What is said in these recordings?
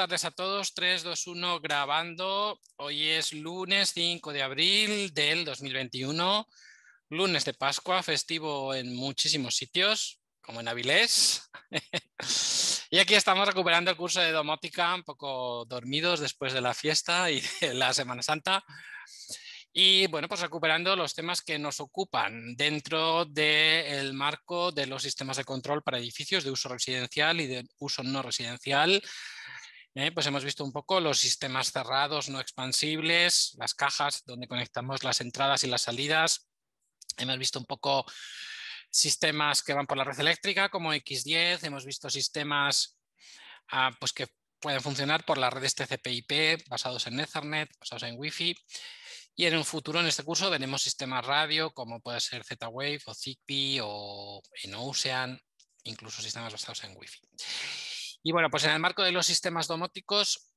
tardes a todos. 3, 2, 1, grabando. Hoy es lunes 5 de abril del 2021, lunes de Pascua, festivo en muchísimos sitios, como en Avilés. y aquí estamos recuperando el curso de domótica, un poco dormidos después de la fiesta y de la Semana Santa. Y bueno, pues recuperando los temas que nos ocupan dentro del marco de los sistemas de control para edificios de uso residencial y de uso no residencial eh, pues hemos visto un poco los sistemas cerrados no expansibles, las cajas donde conectamos las entradas y las salidas. Hemos visto un poco sistemas que van por la red eléctrica como X10, hemos visto sistemas ah, pues que pueden funcionar por las redes este TCP/IP basados en Ethernet, basados en Wi-Fi. Y en un futuro, en este curso, veremos sistemas radio como puede ser Z-Wave o Zigbee o en Ocean, incluso sistemas basados en Wi-Fi. Y bueno, pues en el marco de los sistemas domóticos,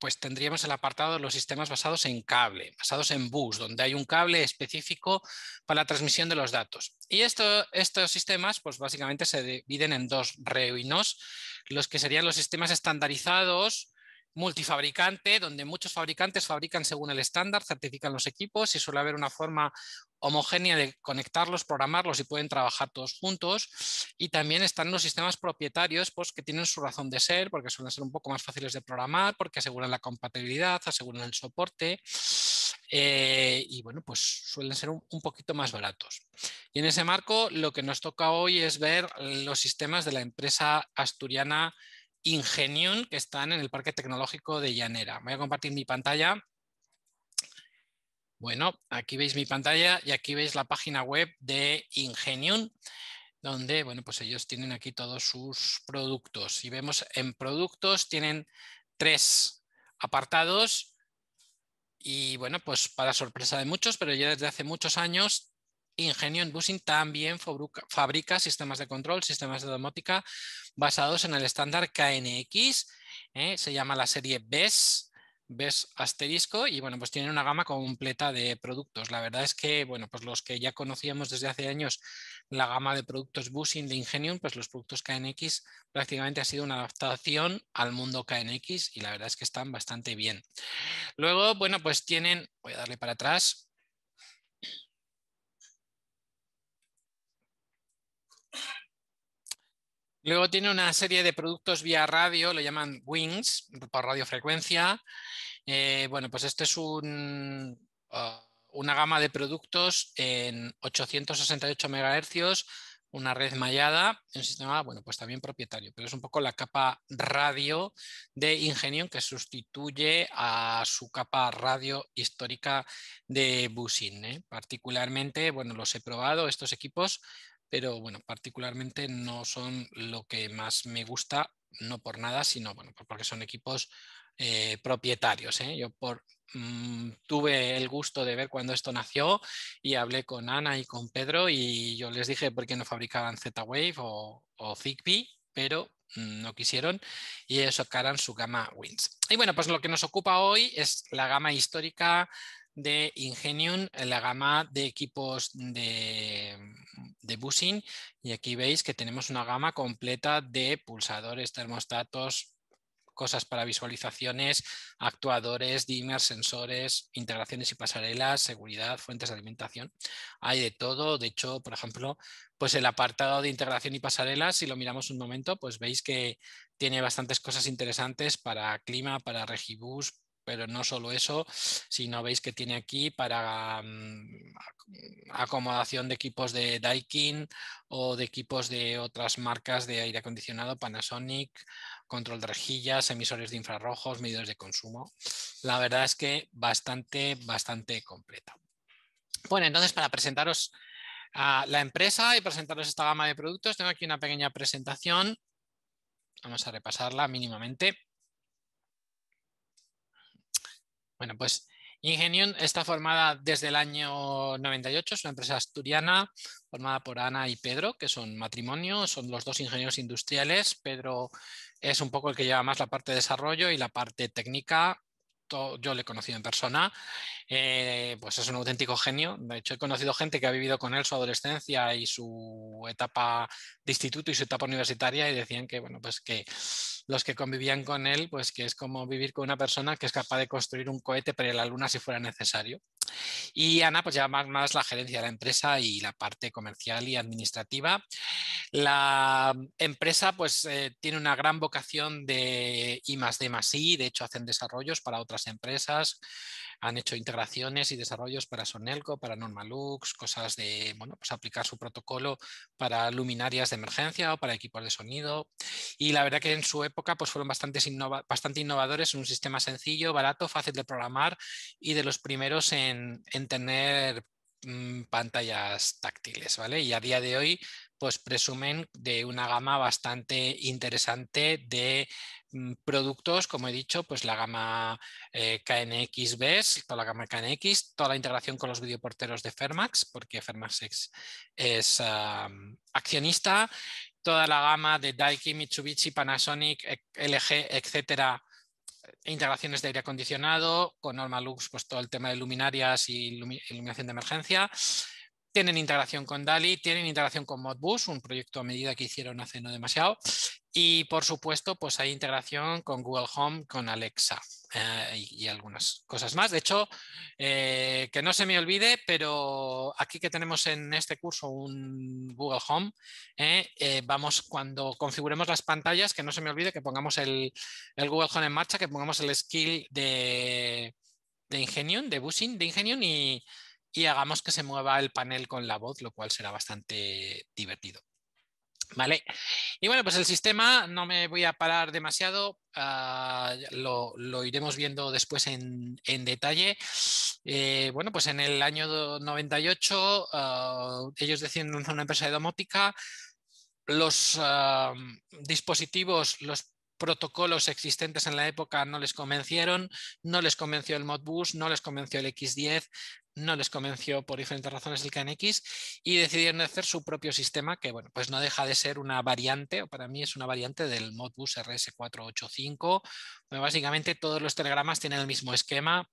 pues tendríamos el apartado de los sistemas basados en cable, basados en bus, donde hay un cable específico para la transmisión de los datos. Y esto, estos sistemas, pues básicamente se dividen en dos reinos, los que serían los sistemas estandarizados, multifabricante, donde muchos fabricantes fabrican según el estándar, certifican los equipos y suele haber una forma homogénea de conectarlos, programarlos y pueden trabajar todos juntos. Y también están los sistemas propietarios pues, que tienen su razón de ser, porque suelen ser un poco más fáciles de programar, porque aseguran la compatibilidad, aseguran el soporte. Eh, y bueno, pues suelen ser un, un, poquito más baratos. Y en ese marco, lo que nos toca hoy es ver los sistemas de la empresa asturiana Ingenium que están en el Parque Tecnológico de Llanera. Voy a compartir mi pantalla bueno, aquí veis mi pantalla y aquí veis la página web de Ingenium, donde bueno, pues ellos tienen aquí todos sus productos. Y vemos en productos tienen tres apartados y bueno, pues para sorpresa de muchos, pero ya desde hace muchos años Ingenium Busing también fabrica sistemas de control, sistemas de domótica basados en el estándar KNX, ¿eh? se llama la serie BES, ves asterisco y bueno, pues tienen una gama completa de productos. La verdad es que, bueno, pues los que ya conocíamos desde hace años, la gama de productos Busing de Ingenium, pues los productos KNX prácticamente ha sido una adaptación al mundo KNX y la verdad es que están bastante bien. Luego, bueno, pues tienen, voy a darle para atrás, Luego tiene una serie de productos vía radio, lo llaman Wings, por radiofrecuencia. Eh, bueno, pues este es un, uh, una gama de productos en 868 MHz, una red mallada, un sistema, bueno, pues también propietario, pero es un poco la capa radio de Ingenium que sustituye a su capa radio histórica de Busin. ¿eh? Particularmente, bueno, los he probado, estos equipos pero bueno, particularmente no son lo que más me gusta, no por nada, sino bueno, pues porque son equipos eh, propietarios. ¿eh? Yo mm, tuve el gusto de ver cuando esto nació y hablé con Ana y con Pedro y yo les dije por qué no fabricaban Z-Wave o, Zigbee, pero no quisieron y eso sacaran su gama Wins. Y bueno, pues lo que nos ocupa hoy es la gama histórica de Ingenium, la gama de equipos de de busing y aquí veis que tenemos una gama completa de pulsadores, termostatos, cosas para visualizaciones, actuadores, dimmers, sensores, integraciones y pasarelas, seguridad, fuentes de alimentación. Hay de todo. De hecho, por ejemplo, pues el apartado de integración y pasarelas, si lo miramos un momento, pues veis que tiene bastantes cosas interesantes para clima, para regibus, pero no solo eso, sino veis que tiene aquí para mm, acomodación de equipos de Daikin o de equipos de otras marcas de aire acondicionado, Panasonic, control de rejillas, emisores de infrarrojos, medidores de consumo. La verdad es que bastante, bastante completa. Bueno, entonces para presentaros a la empresa y presentaros esta gama de productos, tengo aquí una pequeña presentación. Vamos a repasarla mínimamente. Bueno, pues Ingenium está formada desde el año 98, es una empresa asturiana formada por Ana y Pedro, que son matrimonio, son los dos ingenieros industriales. Pedro es un poco el que lleva más la parte de desarrollo y la parte técnica. Yo le he conocido en persona eh, pues es un auténtico genio. De hecho, he conocido gente que ha vivido con él su adolescencia y su etapa de instituto y su etapa universitaria y decían que, bueno, pues que los que convivían con él, pues que es como vivir con una persona que es capaz de construir un cohete para la luna si fuera necesario. Y Ana, pues ya más, la gerencia de la empresa y la parte comercial y administrativa. La empresa, pues, eh, tiene una gran vocación de I más D más I. De hecho, hacen desarrollos para otras empresas han hecho integraciones y desarrollos para Sonelco, para Normalux, cosas de bueno, pues aplicar su protocolo para luminarias de emergencia o para equipos de sonido. Y la verdad que en su época pues fueron bastante, innovadores en un sistema sencillo, barato, fácil de programar y de los primeros en, en tener mm, pantallas táctiles, ¿vale? Y a día de hoy, pues presumen de una gama bastante interesante de mm, productos, como he dicho, pues la gama eh, KNX BES, toda la gama KNX, toda la integración con los videoporteros de Fermax, porque Fermax es, ah, accionista, toda la gama de Daikin, Mitsubishi, Panasonic, e, LG, etcétera, integraciones de aire acondicionado, con Norma pues todo el tema de luminarias y iluminación de emergencia, tienen integración con DALI, tienen integración con Modbus, un proyecto a medida que hicieron hace no demasiado, y por supuesto, pues hay integración con Google Home, con Alexa eh, y, algunas cosas más. De hecho, eh, que no se me olvide, pero aquí que tenemos en este curso un Google Home, eh, vamos cuando configuremos las pantallas, que no se me olvide que pongamos el, Google Home en marcha, que pongamos el skill de, de Ingenium, de Busing de Ingenium y y hagamos que se mueva el panel con la voz, lo cual será bastante divertido. Vale. Y bueno, pues el sistema no me voy a parar demasiado, ah, lo, iremos viendo después en, detalle. Eh, bueno, pues en el año 98 ah, ellos deciden una empresa de domótica, los ah, dispositivos, los protocolos existentes en la época no les convencieron, no les convenció el Modbus, no les convenció el X10, no les convenció por diferentes razones el KNX y decidieron hacer su propio sistema que, bueno, pues no deja de ser una variante, o para mí es una variante del Modbus RS485, básicamente todos los telegramas tienen el mismo esquema,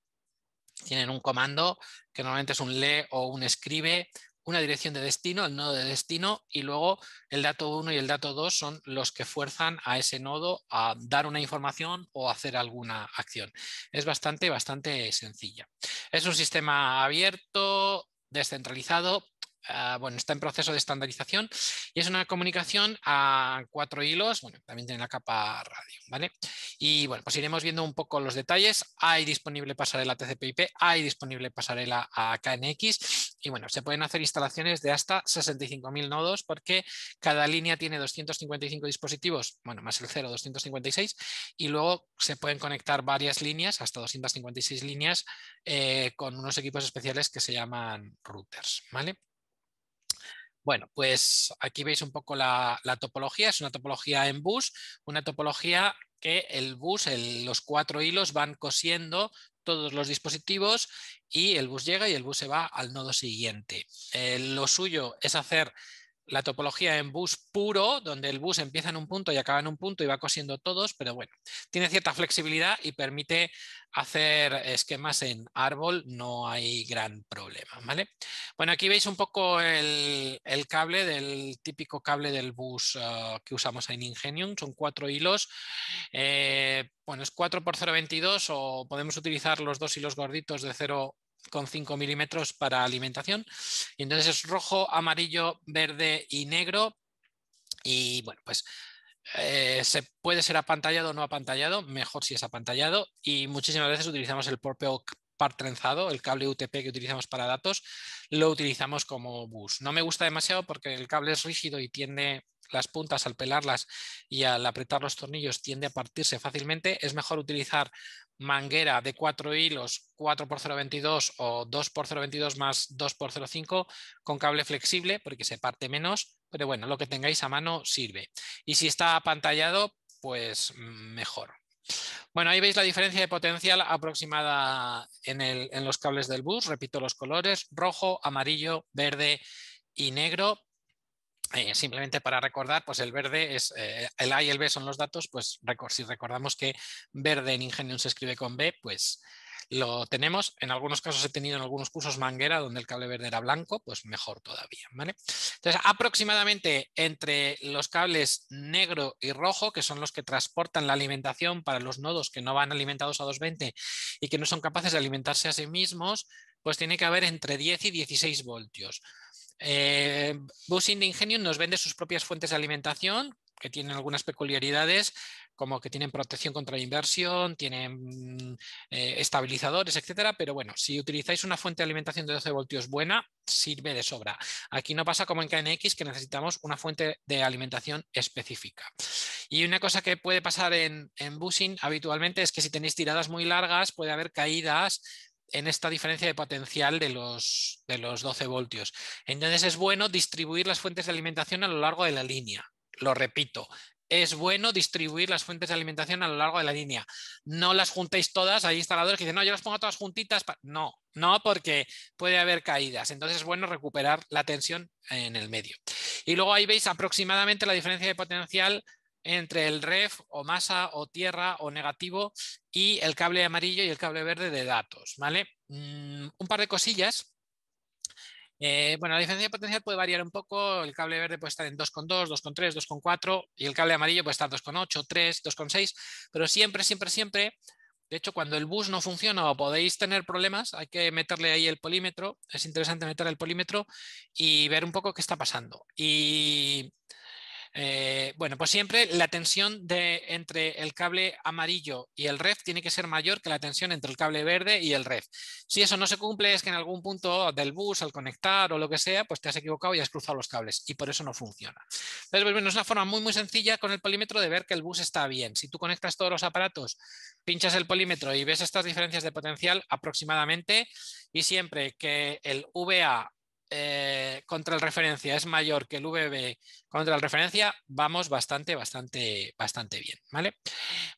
tienen un comando que normalmente es un lee o un escribe, una dirección de destino, el nodo de destino, y luego el dato 1 y el dato 2 son los que fuerzan a ese nodo a dar una información o hacer alguna acción. Es bastante, bastante sencilla. Es un sistema abierto, descentralizado, Ah, bueno, está en proceso de estandarización y es una comunicación a cuatro hilos, bueno, también tiene la capa radio, ¿vale? Y bueno, pues iremos viendo un poco los detalles, hay disponible pasarela TCP/IP, hay disponible pasarela a KNX y bueno, se pueden hacer instalaciones de hasta 65.000 nodos porque cada línea tiene 255 dispositivos, bueno, más el 0, 256 y luego se pueden conectar varias líneas, hasta 256 líneas eh, con unos equipos especiales que se llaman routers, ¿vale? Bueno, pues aquí veis un poco la, topología, es una topología en bus, una topología que el bus, los cuatro hilos van cosiendo todos los dispositivos y el bus llega y el bus se va al nodo siguiente. Eh, lo suyo es hacer la topología en bus puro, donde el bus empieza en un punto y acaba en un punto y va cosiendo todos, pero bueno, tiene cierta flexibilidad y permite hacer esquemas en árbol, no hay gran problema, ¿vale? Bueno, aquí veis un poco el, cable del típico cable del bus eh, que usamos en Ingenium, son cuatro hilos, eh, bueno, es 4 por 0,22 o podemos utilizar los dos hilos gorditos de 0 con 5 milímetros para alimentación. Y entonces es rojo, amarillo, verde y negro. Y bueno, pues eh, se puede ser apantallado o no apantallado, mejor si es apantallado. Y muchísimas veces utilizamos el propio par trenzado, el cable UTP que utilizamos para datos, lo utilizamos como bus. No me gusta demasiado porque el cable es rígido y tiende las puntas al pelarlas y al apretar los tornillos tiende a partirse fácilmente. Es mejor utilizar manguera de cuatro hilos 4x022 o 2x022 más 2x05 con cable flexible porque se parte menos, pero bueno, lo que tengáis a mano sirve. Y si está apantallado, pues mejor. Bueno, ahí veis la diferencia de potencial aproximada en, el, en los cables del bus. Repito los colores, rojo, amarillo, verde y negro eh, simplemente para recordar, pues el verde es, eh, el A y el B son los datos, pues si recordamos que verde en Ingenium se escribe con B, pues lo tenemos. En algunos casos he tenido en algunos cursos manguera donde el cable verde era blanco, pues mejor todavía. ¿vale? Entonces, aproximadamente entre los cables negro y rojo, que son los que transportan la alimentación para los nodos que no van alimentados a 220 y que no son capaces de alimentarse a sí mismos, pues tiene que haber entre 10 y 16 voltios. Eh, busing de Ingenium nos vende sus propias fuentes de alimentación que tienen algunas peculiaridades, como que tienen protección contra inversión, tienen mm, eh, estabilizadores, etcétera. Pero bueno, si utilizáis una fuente de alimentación de 12 voltios buena, sirve de sobra. Aquí no pasa como en KNX, que necesitamos una fuente de alimentación específica. Y una cosa que puede pasar en, en busing habitualmente es que si tenéis tiradas muy largas, puede haber caídas en esta diferencia de potencial de los, de los 12 voltios. Entonces es bueno distribuir las fuentes de alimentación a lo largo de la línea. Lo repito, es bueno distribuir las fuentes de alimentación a lo largo de la línea. No las juntéis todas, hay instaladores que dicen, no, yo las pongo todas juntitas. No, no, porque puede haber caídas. Entonces es bueno recuperar la tensión en el medio. Y luego ahí veis aproximadamente la diferencia de potencial entre el ref o masa o tierra o negativo y el cable amarillo y el cable verde de datos, ¿vale? Mm, un par de cosillas. Eh, bueno, la diferencia de potencial puede variar un poco, el cable verde puede estar en 2,2, 2,3, 2,4 y el cable amarillo puede estar 2,8, 3, 2,6, pero siempre, siempre, siempre, de hecho cuando el bus no funciona o podéis tener problemas, hay que meterle ahí el polímetro, es interesante meter el polímetro y ver un poco qué está pasando. Y eh, bueno, pues siempre la tensión de, entre el cable amarillo y el ref tiene que ser mayor que la tensión entre el cable verde y el ref. Si eso no se cumple es que en algún punto del bus, al conectar o lo que sea, pues te has equivocado y has cruzado los cables y por eso no funciona. Entonces, pues bueno, es una forma muy, muy sencilla con el polímetro de ver que el bus está bien. Si tú conectas todos los aparatos, pinchas el polímetro y ves estas diferencias de potencial aproximadamente y siempre que el VA eh, contra el referencia es mayor que el VB contra el referencia, vamos bastante, bastante, bastante bien. ¿vale?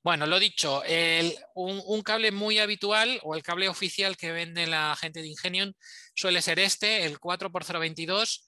Bueno, lo dicho, el, un, cable muy habitual o el cable oficial que vende la gente de Ingenium suele ser este, el 4x022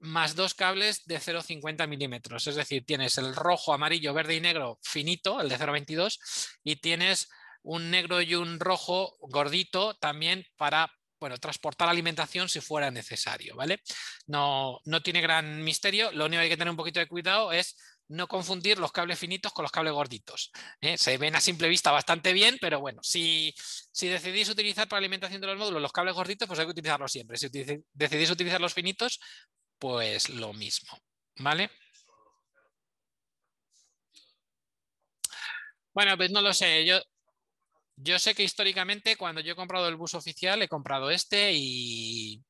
más dos cables de 0,50 milímetros. Es decir, tienes el rojo, amarillo, verde y negro finito, el de 0,22, y tienes un negro y un rojo gordito también para bueno, transportar alimentación si fuera necesario, ¿vale? No, no tiene gran misterio, lo único que hay que tener un poquito de cuidado es no confundir los cables finitos con los cables gorditos. ¿eh? Se ven a simple vista bastante bien, pero bueno, si, decidís utilizar para alimentación de los módulos los cables gorditos, pues hay que utilizarlos siempre. Si decidís utilizar los finitos, pues lo mismo, ¿vale? Bueno, pues no lo sé, yo yo sé que históricamente cuando yo he comprado el bus oficial he comprado este y...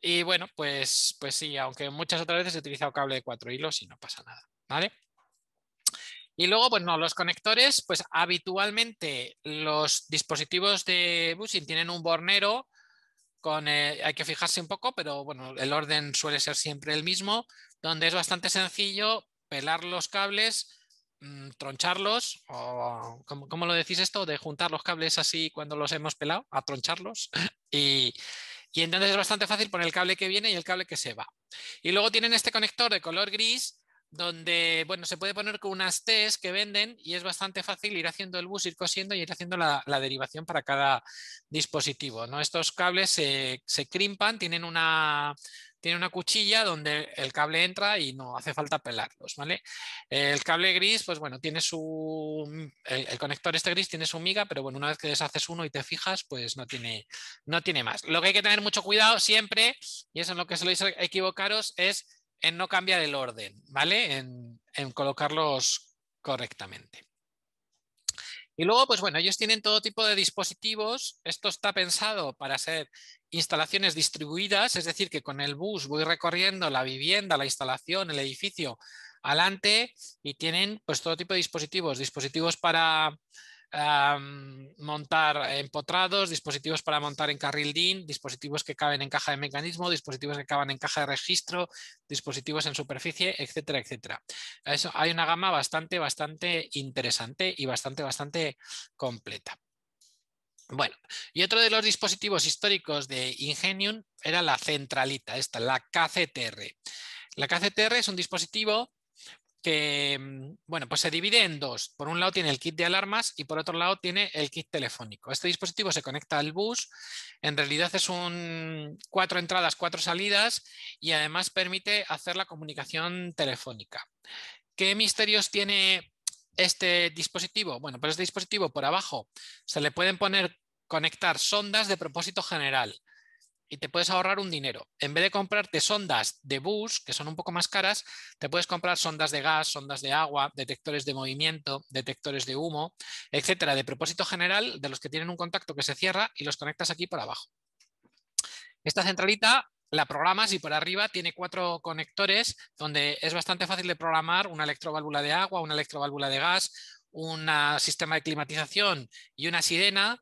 Y bueno, pues, pues sí, aunque muchas otras veces he utilizado cable de cuatro hilos y no pasa nada, ¿vale? Y luego, pues no, los conectores, pues habitualmente los dispositivos de busing tienen un bornero, con, eh, hay que fijarse un poco, pero bueno, el orden suele ser siempre el mismo, donde es bastante sencillo pelar los cables Mm, troncharlos, o ¿cómo, lo decís esto? De juntar los cables así cuando los hemos pelado, a troncharlos. Y, entonces es bastante fácil poner el cable que viene y el cable que se va. Y luego tienen este conector de color gris donde, bueno, se puede poner con unas T's que venden y es bastante fácil ir haciendo el bus, ir cosiendo y ir haciendo la, derivación para cada dispositivo, ¿no? Estos cables se, se crimpan, tienen una, tiene una cuchilla donde el cable entra y no hace falta pelarlos, ¿vale? El cable gris, pues bueno, tiene su... Mm, el, conector este gris tiene su miga, pero bueno, una vez que deshaces uno y te fijas, pues no tiene, no tiene más. Lo que hay que tener mucho cuidado siempre, y eso es lo que soléis equivocaros, es en no cambiar el orden, ¿vale? en colocarlos correctamente. Y luego, pues bueno, ellos tienen todo tipo de dispositivos. Esto está pensado para ser instalaciones distribuidas, es decir, que con el bus voy recorriendo la vivienda, la instalación, el edificio adelante y tienen pues todo tipo de dispositivos, dispositivos para montar empotrados, dispositivos para montar en carril DIN, dispositivos que caben en caja de mecanismo, dispositivos que caben en caja de registro, dispositivos en superficie, etcétera, etcétera. Eso, hay una gama bastante, bastante interesante y bastante, bastante completa. Bueno, y otro de los dispositivos históricos de Ingenium era la centralita, esta, la KCTR. La KCTR es un dispositivo que, mm, bueno, pues se divide en dos. Por un lado tiene el kit de alarmas y por otro lado tiene el kit telefónico. Este dispositivo se conecta al bus, en realidad es un cuatro entradas, cuatro salidas y además permite hacer la comunicación telefónica. ¿Qué misterios tiene este dispositivo? Bueno, pues este dispositivo por abajo se le pueden poner conectar sondas de propósito general y te puedes ahorrar un dinero. En vez de comprarte sondas de bus, que son un poco más caras, te puedes comprar sondas de gas, sondas de agua, detectores de movimiento, detectores de humo, etcétera, de propósito general, de los que tienen un contacto que se cierra y los conectas aquí por abajo. Esta centralita la programas y por arriba tiene cuatro conectores donde es bastante fácil de programar una electroválvula de agua, una electroválvula de gas, un sistema de climatización y una sirena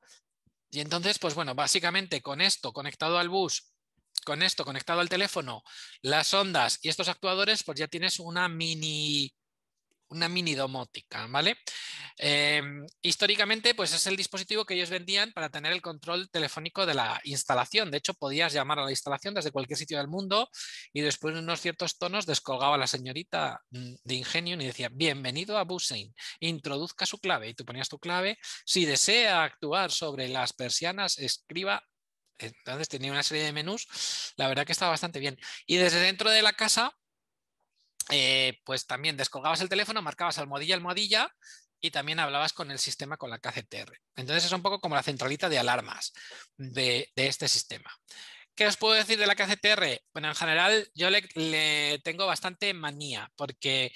y entonces, pues bueno, básicamente con esto conectado al bus, con esto conectado al teléfono, las ondas y estos actuadores, pues ya tienes una mini una mini domótica, ¿vale? Em, históricamente, pues es el dispositivo que ellos vendían para tener el control telefónico de la instalación. De hecho, podías llamar a la instalación desde cualquier sitio del mundo y después en unos ciertos tonos descolgaba a la señorita mm, de Ingenium y decía, bienvenido a Busein, introduzca su clave. Y tú ponías tu clave. Si desea actuar sobre las persianas, escriba entonces tenía una serie de menús, la verdad que estaba bastante bien. Y desde dentro de la casa eh, pues también descolgabas el teléfono, marcabas almohadilla, almohadilla y también hablabas con el sistema con la KCTR. Entonces es un poco como la centralita de alarmas de, este sistema. ¿Qué os puedo decir de la KCTR? Bueno, en general yo le tengo bastante manía porque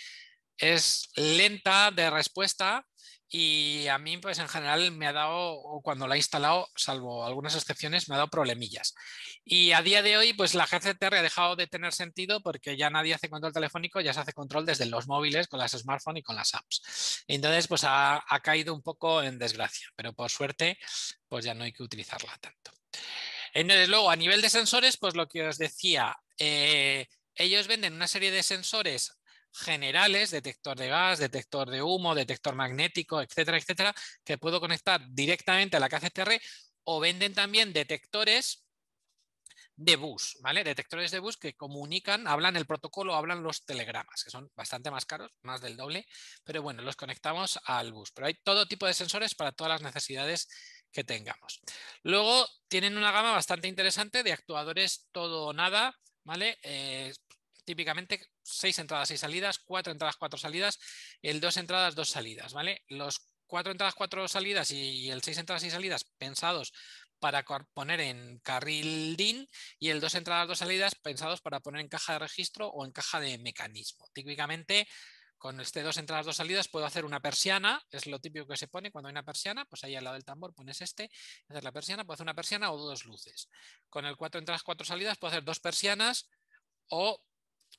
es lenta de respuesta, y a mí pues en general me ha dado, cuando la he instalado, salvo algunas excepciones, me ha dado problemillas. Y a día de hoy pues la GCTR ha dejado de tener sentido porque ya nadie hace control telefónico, ya se hace control desde los móviles, con las smartphones y con las apps. Entonces pues ha, caído un poco en desgracia, pero por suerte pues ya no hay que utilizarla tanto. Entonces luego a nivel de sensores pues lo que os decía, eh, ellos venden una serie de sensores generales, detector de gas, detector de humo, detector magnético, etcétera, etcétera, que puedo conectar directamente a la KCTR o venden también detectores de bus, ¿vale? Detectores de bus que comunican, hablan el protocolo, hablan los telegramas, que son bastante más caros, más del doble, pero bueno, los conectamos al bus. Pero hay todo tipo de sensores para todas las necesidades que tengamos. Luego tienen una gama bastante interesante de actuadores todo o nada, ¿vale? Eh, típicamente seis entradas, seis salidas, cuatro entradas, cuatro salidas, el dos entradas, dos salidas, ¿vale? Los cuatro entradas, cuatro salidas y el seis entradas, seis salidas pensados para poner en carril DIN y el dos entradas, dos salidas pensados para poner en caja de registro o en caja de mecanismo. Típicamente con este dos entradas, dos salidas, puedo hacer una persiana, es lo típico que se pone cuando hay una persiana, pues ahí al lado del tambor pones este, hacer la persiana, puedo hacer una persiana o dos luces. Con el cuatro entradas, cuatro salidas, puedo hacer dos persianas o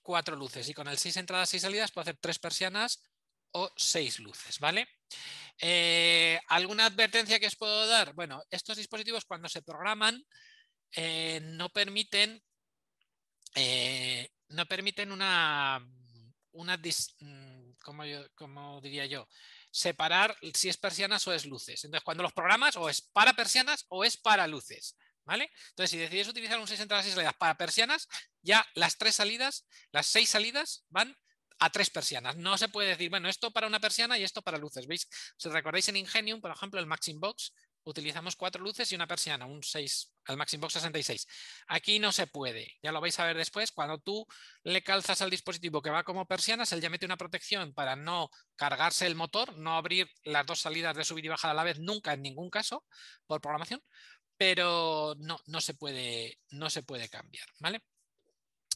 cuatro luces y con el 6 entradas, y salidas puedo hacer tres persianas o seis luces, ¿vale? Eh, ¿Alguna advertencia que os puedo dar? Bueno, estos dispositivos cuando se programan eh, no permiten, eh, no permiten una, una mm, diría yo? Separar si es persianas o es luces. Entonces, cuando los programas o es para persianas o es para luces. ¿Vale? Entonces, si decides utilizar un 6 entre las salidas para persianas, ya las tres salidas, las seis salidas van a tres persianas. No se puede decir, bueno, esto para una persiana y esto para luces. ¿Veis? Si recordáis en Ingenium, por ejemplo, el Maxim Box, utilizamos cuatro luces y una persiana, un 6, el Maxim Box 66. Aquí no se puede, ya lo vais a ver después, cuando tú le calzas al dispositivo que va como persianas, él ya mete una protección para no cargarse el motor, no abrir las dos salidas de subir y bajada a la vez nunca en ningún caso por programación, pero no, no, se, puede, no se puede cambiar, ¿vale?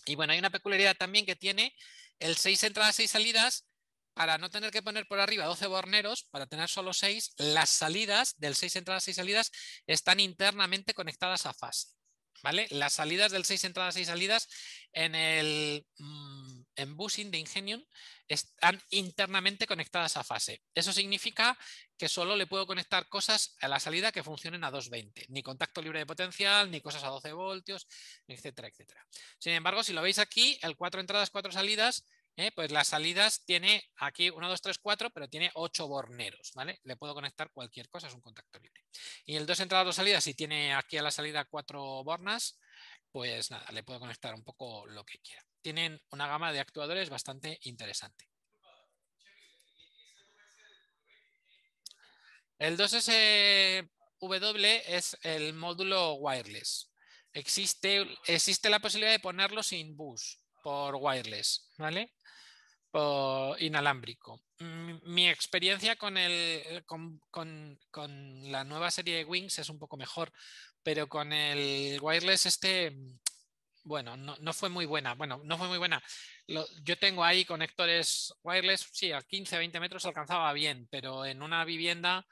Y bueno, hay una peculiaridad también que tiene el 6 entradas, 6 salidas, para no tener que poner por arriba 12 borneros, para tener solo 6, las salidas del 6 entradas, 6 salidas están internamente conectadas a fase. ¿Vale? Las salidas del 6 entradas, 6 salidas en el mm, en busing de Ingenium están internamente conectadas a fase. Eso significa que solo le puedo conectar cosas a la salida que funcionen a 220, ni contacto libre de potencial, ni cosas a 12 voltios, etcétera, etcétera. Sin embargo, si lo veis aquí, el 4 entradas, 4 salidas, eh, pues las salidas tiene aquí 1, 2, 3, 4, pero tiene 8 borneros, ¿vale? Le puedo conectar cualquier cosa, es un contacto libre. Y el 2 entradas, 2 salidas, si tiene aquí a la salida 4 bornas, pues nada, le puedo conectar un poco lo que quiera tienen una gama de actuadores bastante interesante. El 2SW es el módulo wireless. Existe, existe la posibilidad de ponerlo sin bus por wireless, ¿vale? Por inalámbrico. Mi experiencia con, el, con la nueva serie de Wings es un poco mejor, pero con el wireless este bueno, no, fue muy buena. Bueno, no fue muy buena. yo tengo ahí conectores wireless, sí, a 15, 20 metros alcanzaba bien, pero en una vivienda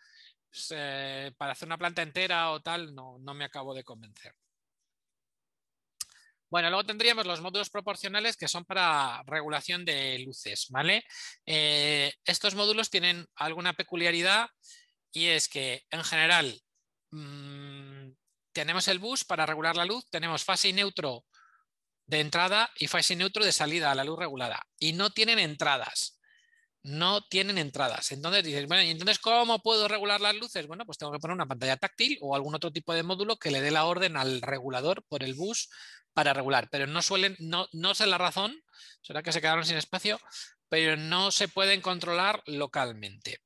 pues, eh, para hacer una planta entera o tal, no, me acabo de convencer. Bueno, luego tendríamos los módulos proporcionales que son para regulación de luces, ¿vale? Eh, estos módulos tienen alguna peculiaridad y es que en general mm, tenemos el bus para regular la luz, tenemos fase y neutro de entrada y fase neutro de salida a la luz regulada. Y no tienen entradas. No tienen entradas. Entonces dices, bueno, ¿y entonces cómo puedo regular las luces? Bueno, pues tengo que poner una pantalla táctil o algún otro tipo de módulo que le dé la orden al regulador por el bus para regular. Pero no suelen, no, no sé la razón, será que se quedaron sin espacio, pero no se pueden controlar localmente.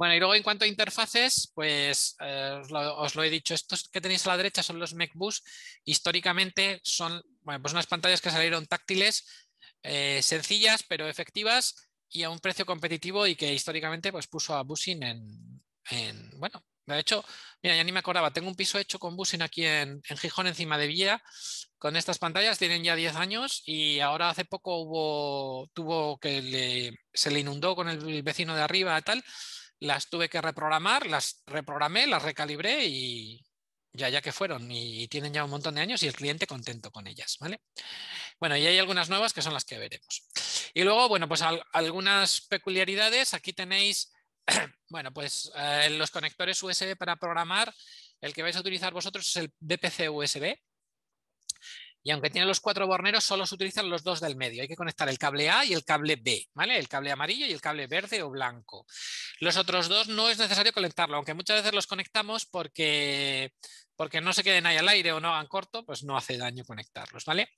Bueno, y luego en cuanto a interfaces, pues eh, os, lo, he dicho, estos que tenéis a la derecha son los MacBooks. Históricamente son pues unas pantallas que salieron táctiles, eh, sencillas pero efectivas y a un precio competitivo y que históricamente pues, puso a Busin en, bueno, de hecho, mira, ya ni me acordaba, tengo un piso hecho con Busin aquí en, Gijón, encima de Villa, con estas pantallas, tienen ya 10 años y ahora hace poco hubo, tuvo que se le inundó con el vecino de arriba y tal, las tuve que reprogramar, las reprogramé, las recalibré y ya ya que fueron y tienen ya un montón de años y el cliente contento con ellas, ¿vale? Bueno, y hay algunas nuevas que son las que veremos. Y luego, bueno, pues algunas peculiaridades, aquí tenéis, bueno, pues eh, los conectores USB para programar, el que vais a utilizar vosotros es el BPC USB, y aunque tiene los cuatro borneros, solo se utilizan los dos del medio. Hay que conectar el cable A y el cable B, ¿vale? El cable amarillo y el cable verde o blanco. Los otros dos no es necesario conectarlo, aunque muchas veces los conectamos porque, porque no se queden ahí al aire o no hagan corto, pues no hace daño conectarlos, ¿vale?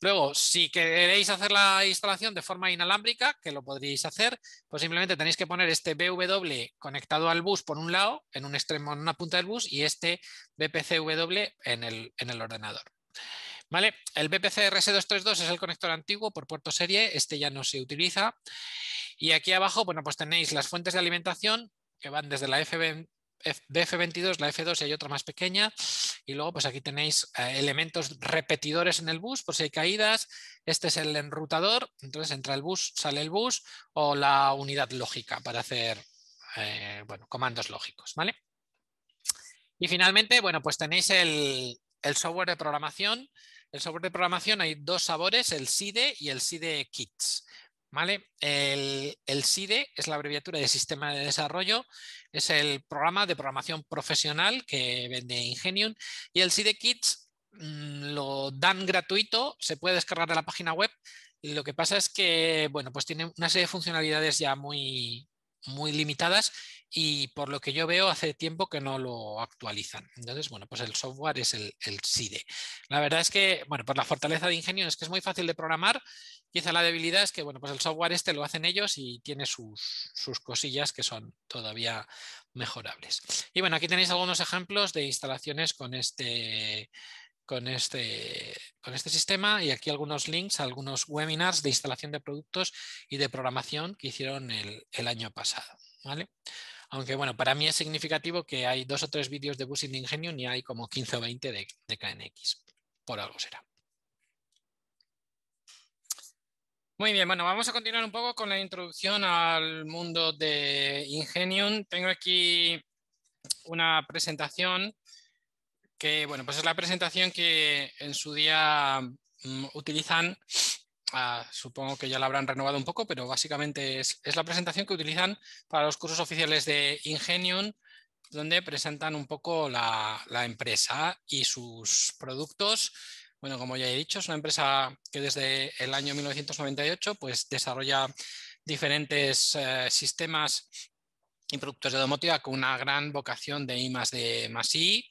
Luego, si queréis hacer la instalación de forma inalámbrica, que lo podríais hacer, pues simplemente tenéis que poner este BW conectado al bus por un lado, en un extremo, en una punta del bus, y este BPCW en el ordenador. El BPC RS232 es el conector antiguo por puerto serie, este ya no se utiliza. Y aquí abajo, bueno, pues tenéis las fuentes de alimentación que van desde la FB, BF22, la F2 y hay otra más pequeña. Y luego, pues aquí tenéis eh, elementos repetidores en el bus, por si hay caídas. Este es el enrutador, entonces entra el bus, sale el bus, o la unidad lógica para hacer eh, bueno, comandos lógicos. ¿vale? Y finalmente, bueno, pues tenéis el software de programación el software de programación hay dos sabores, el SIDE y el SIDE Kits. ¿Vale? El, SIDE es la abreviatura de Sistema de Desarrollo, es el programa de programación profesional que vende Ingenium y el SIDE Kits mm, lo dan gratuito, se puede descargar de la página web. Lo que pasa es que, bueno, pues tiene una serie de funcionalidades ya muy, muy limitadas y por lo que yo veo hace tiempo que no lo actualizan. Entonces, bueno, pues el software es el, SIDE. La verdad es que, bueno, por la fortaleza de Ingenio es que es muy fácil de programar, quizá la debilidad es que, bueno, pues el software este lo hacen ellos y tiene sus, cosillas que son todavía mejorables. Y bueno, aquí tenéis algunos ejemplos de instalaciones este, con este con este, sistema y aquí algunos links, algunos webinars de instalación de productos y de programación que hicieron el, año pasado. ¿vale? Aunque bueno, para mí es significativo que hay dos o tres vídeos de Busing de Ingenium y hay como 15 o 20 de, KNX. Por algo será. Muy bien, bueno, vamos a continuar un poco con la introducción al mundo de Ingenium. Tengo aquí una presentación que, bueno, pues es la presentación que en su día mm, utilizan Ah, supongo que ya la habrán renovado un poco, pero básicamente es, la presentación que utilizan para los cursos oficiales de Ingenium, donde presentan un poco la, empresa y sus productos. Bueno, como ya he dicho, es una empresa que desde el año 1998 pues, desarrolla diferentes eh, sistemas y productos de domótica con una gran vocación de I más más I.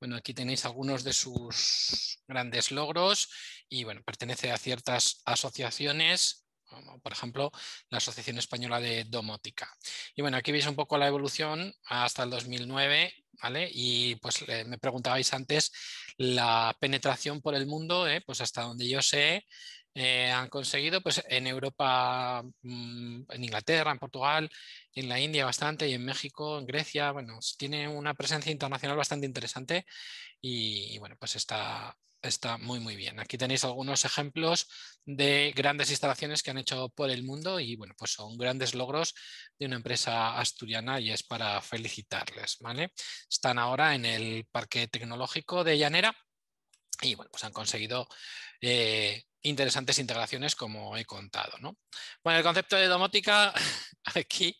Bueno, aquí tenéis algunos de sus grandes logros y bueno, pertenece a ciertas asociaciones como por ejemplo la Asociación Española de Domótica. Y bueno, aquí veis un poco la evolución hasta el 2009 ¿Vale? Y pues me preguntabais antes la penetración por el mundo, eh? pues hasta donde yo sé, eh, han conseguido pues en Europa, mm, en Inglaterra, en Portugal, en la India bastante y en México, en Grecia, bueno, tiene una presencia internacional bastante interesante y bueno, pues está está muy, muy bien. Aquí tenéis algunos ejemplos de grandes instalaciones que han hecho por el mundo y bueno, pues son grandes logros de una empresa asturiana y es para felicitarles. ¿vale? Están ahora en el Parque Tecnológico de Llanera y bueno, pues han conseguido eh, interesantes integraciones como he contado. ¿no? Bueno, el concepto de domótica aquí...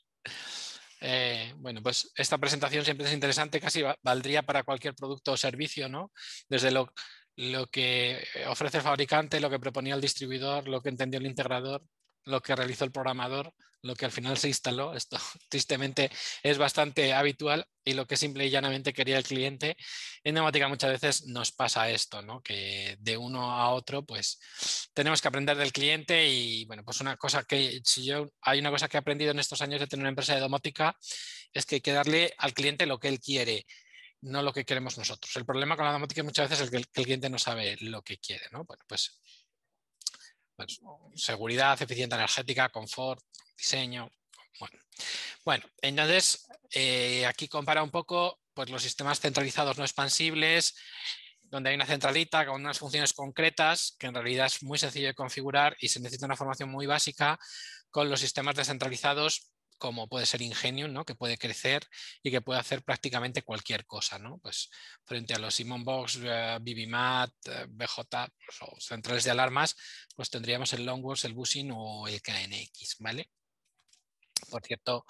Eh, bueno, pues esta presentación siempre es interesante, casi valdría para cualquier producto o servicio, ¿no? Desde lo lo que eh, ofrece el fabricante, lo que proponía el distribuidor, lo que entendió el integrador, lo que realizó el programador, lo que al final se instaló. Esto tristemente es bastante habitual y lo que simple y llanamente quería el cliente. En domótica muchas veces nos pasa esto, ¿no? que de uno a otro pues tenemos que aprender del cliente y bueno, pues una cosa que si yo hay una cosa que he aprendido en estos años de tener una empresa de domótica es que hay que darle al cliente lo que él quiere no lo que queremos nosotros. El problema con la domótica muchas veces es que el, que el cliente no sabe lo que quiere, ¿no? Bueno, pues, pues seguridad, eficiencia energética, confort, diseño. Bueno, entonces eh, aquí compara un poco pues, los sistemas centralizados no expansibles, donde hay una centralita con unas funciones concretas, que en realidad es muy sencillo de configurar y se necesita una formación muy básica, con los sistemas descentralizados como puede ser ingenio, ¿no? que puede crecer y que puede hacer prácticamente cualquier cosa. ¿no? Pues frente a los Simon Box, Vivimat, BJ o centrales de alarmas, pues tendríamos el Longworks, el Busin o el KNX. ¿vale? Por cierto,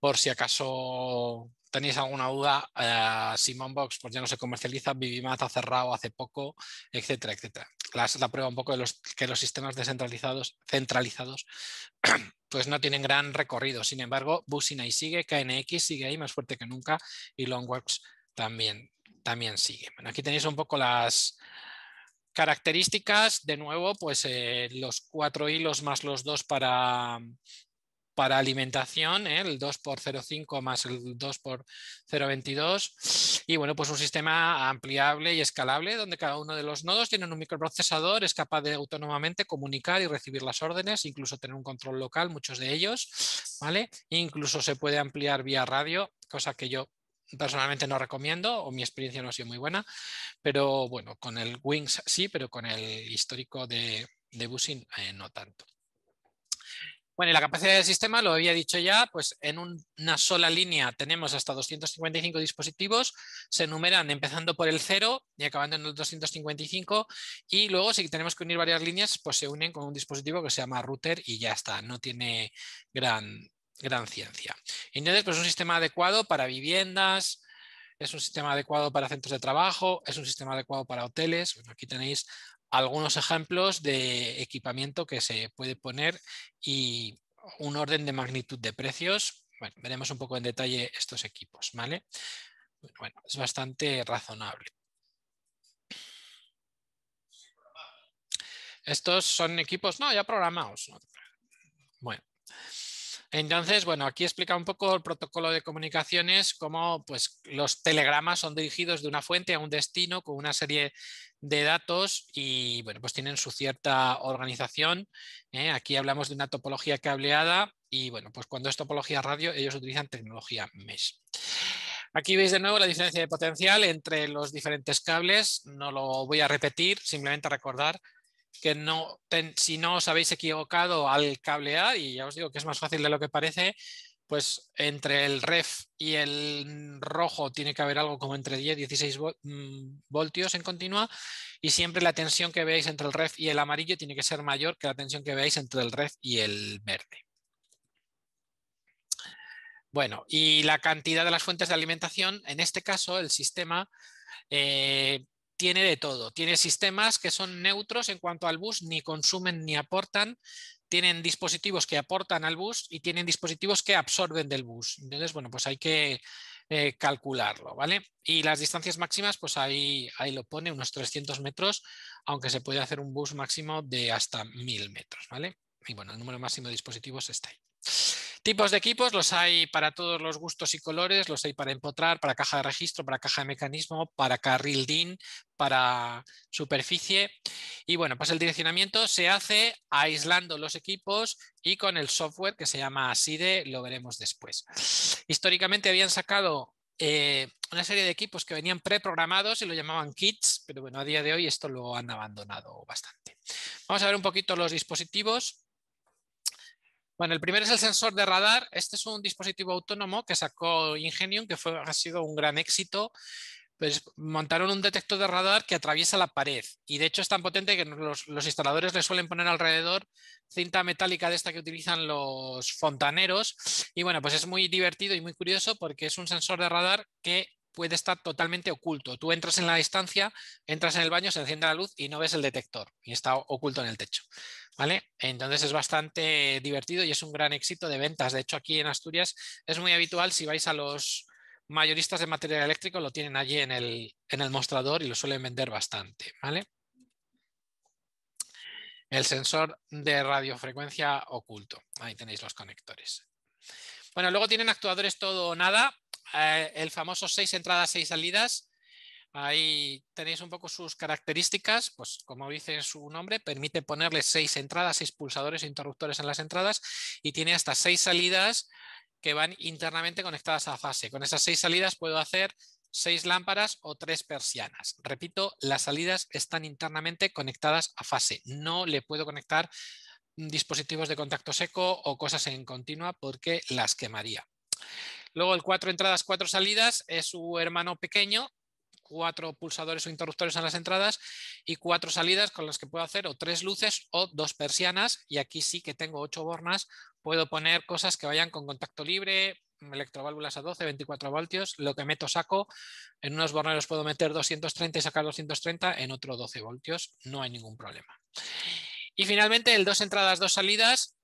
por si acaso tenéis alguna duda, eh, Simon Box pues ya no se comercializa, Vivimat ha cerrado hace poco, etcétera, etcétera la, prueba un poco de los, que los sistemas descentralizados centralizados pues no tienen gran recorrido. Sin embargo, Business ahí sigue, KNX sigue ahí más fuerte que nunca y Longworks también, también sigue. aquí tenéis un poco las características. De nuevo, pues eh, los cuatro hilos más los dos para, para alimentación, ¿eh? el 2 por 0,5 más el 2 por 0,22. Y bueno, pues un sistema ampliable y escalable donde cada uno de los nodos tiene un microprocesador, es capaz de autónomamente comunicar y recibir las órdenes, incluso tener un control local, muchos de ellos, ¿vale? Incluso se puede ampliar vía radio, cosa que yo personalmente no recomiendo o mi experiencia no ha sido muy buena, pero bueno, con el Wings sí, pero con el histórico de, Busing eh, no tanto. Bueno, y la capacidad del sistema, lo había dicho ya, pues en una sola línea tenemos hasta 255 dispositivos, se enumeran empezando por el cero y acabando en el 255 y luego si tenemos que unir varias líneas, pues se unen con un dispositivo que se llama router y ya está, no tiene gran, gran ciencia. Entonces, pues un sistema adecuado para viviendas, es un sistema adecuado para centros de trabajo, es un sistema adecuado para hoteles. aquí tenéis algunos ejemplos de equipamiento que se puede poner y un orden de magnitud de precios. veremos un poco en detalle estos equipos, ¿vale? Bueno, es bastante razonable. Estos son equipos, no, ya programados. Bueno. Entonces, bueno, aquí explica un poco el protocolo de comunicaciones, cómo pues, los telegramas son dirigidos de una fuente a un destino con una serie de datos y bueno, pues tienen su cierta organización. ¿eh? Aquí hablamos de una topología cableada y bueno, pues cuando es topología radio, ellos utilizan tecnología mesh. Aquí veis de nuevo la diferencia de potencial entre los diferentes cables. No lo voy a repetir, simplemente recordar que no, si no os habéis equivocado al cablear, y ya os digo que es más fácil de lo que parece, pues entre el ref y el rojo tiene que haber algo como entre 10 y 16 voltios en continua y siempre la tensión que veáis entre el ref y el amarillo tiene que ser mayor que la tensión que veáis entre el ref y el verde. Bueno, y la cantidad de las fuentes de alimentación, en este caso el sistema eh, tiene de todo. Tiene sistemas que son neutros en cuanto al bus, ni consumen ni aportan. Tienen dispositivos que aportan al bus y tienen dispositivos que absorben del bus. Entonces, bueno, pues hay que eh, calcularlo, ¿vale? Y las distancias máximas, pues ahí, ahí lo pone, unos 300 metros, aunque se puede hacer un bus máximo de hasta 1000 metros, ¿vale? Y bueno, el número máximo de dispositivos está ahí. Tipos de equipos los hay para todos los gustos y colores, los hay para empotrar, para caja de registro, para caja de mecanismo, para carril DIN, para superficie. Y bueno, pues el direccionamiento se hace aislando los equipos y con el software que se llama SIDE, lo veremos después. Históricamente habían sacado eh, una serie de equipos que venían preprogramados y lo llamaban kits, pero bueno, a día de hoy esto lo han abandonado bastante. Vamos a ver un poquito los dispositivos. Bueno, el primero es el sensor de radar. Este es un dispositivo autónomo que sacó Ingenium, que fue, ha sido un gran éxito. Pues montaron un detector de radar que atraviesa la pared y de hecho es tan potente que los, los instaladores le suelen poner alrededor cinta metálica de esta que utilizan los fontaneros y bueno pues es muy divertido y muy curioso porque es un sensor de radar que puede estar totalmente oculto. Tú entras en la distancia, entras en el baño, se enciende la luz y no ves el detector y está oculto en el techo. ¿Vale? Entonces es bastante divertido y es un gran éxito de ventas. De hecho, aquí en Asturias es muy habitual si vais a los mayoristas de material eléctrico, lo tienen allí en el, mostrador y lo suelen vender bastante. ¿Vale? El sensor de radiofrecuencia oculto. Ahí tenéis los conectores. Bueno, luego tienen actuadores todo o nada, eh, el famoso seis entradas, seis salidas. Ahí tenéis un poco sus características, pues como dice su nombre, permite ponerle seis entradas, seis pulsadores e interruptores en las entradas y tiene hasta seis salidas que van internamente conectadas a fase. Con esas seis salidas puedo hacer seis lámparas o tres persianas. Repito, las salidas están internamente conectadas a fase. No le puedo conectar dispositivos de contacto seco o cosas en continua porque las quemaría. Luego el cuatro entradas, cuatro salidas es su hermano pequeño, cuatro pulsadores o interruptores en las entradas y cuatro salidas con las que puedo hacer o tres luces o dos persianas. Y aquí sí que tengo ocho bornas, puedo poner cosas que vayan con contacto libre, electroválvulas a 12, 24 voltios, lo que meto saco, en unos borneros puedo meter 230 y sacar 230, en otro 12 voltios, no hay ningún problema. Y finalmente el dos entradas, dos salidas,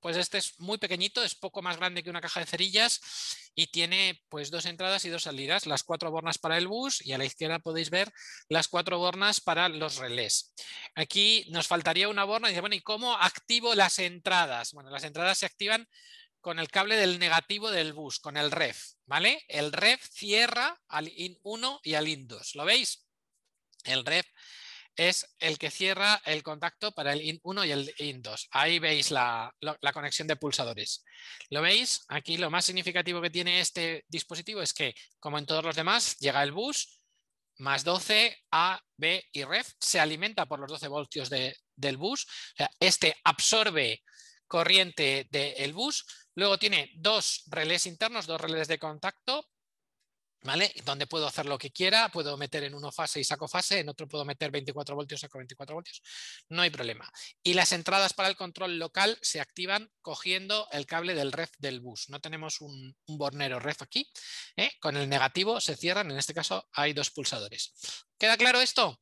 pues este es muy pequeñito, es poco más grande que una caja de cerillas y tiene pues dos entradas y dos salidas, las cuatro bornas para el bus y a la izquierda podéis ver las cuatro bornas para los relés. Aquí nos faltaría una borna y dice, bueno, ¿y cómo activo las entradas? Bueno, las entradas se activan con el cable del negativo del bus, con el ref, ¿vale? El ref cierra al IN1 y al IN2, ¿lo veis? El ref es el que cierra el contacto para el IN1 y el IN2. Ahí veis la, conexión de pulsadores. ¿Lo veis? Aquí lo más significativo que tiene este dispositivo es que, como en todos los demás, llega el bus, más 12, A, B y REF, se alimenta por los 12 voltios del bus. este absorbe corriente del bus, luego tiene dos relés internos, dos relés de contacto, ¿Vale? Donde puedo hacer lo que quiera, puedo meter en uno fase y saco fase, en otro puedo meter 24 voltios, saco 24 voltios, no hay problema. Y las entradas para el control local se activan cogiendo el cable del ref del bus. No tenemos un, bornero ref aquí, ¿eh? con el negativo se cierran, en este caso hay dos pulsadores. ¿Queda claro esto?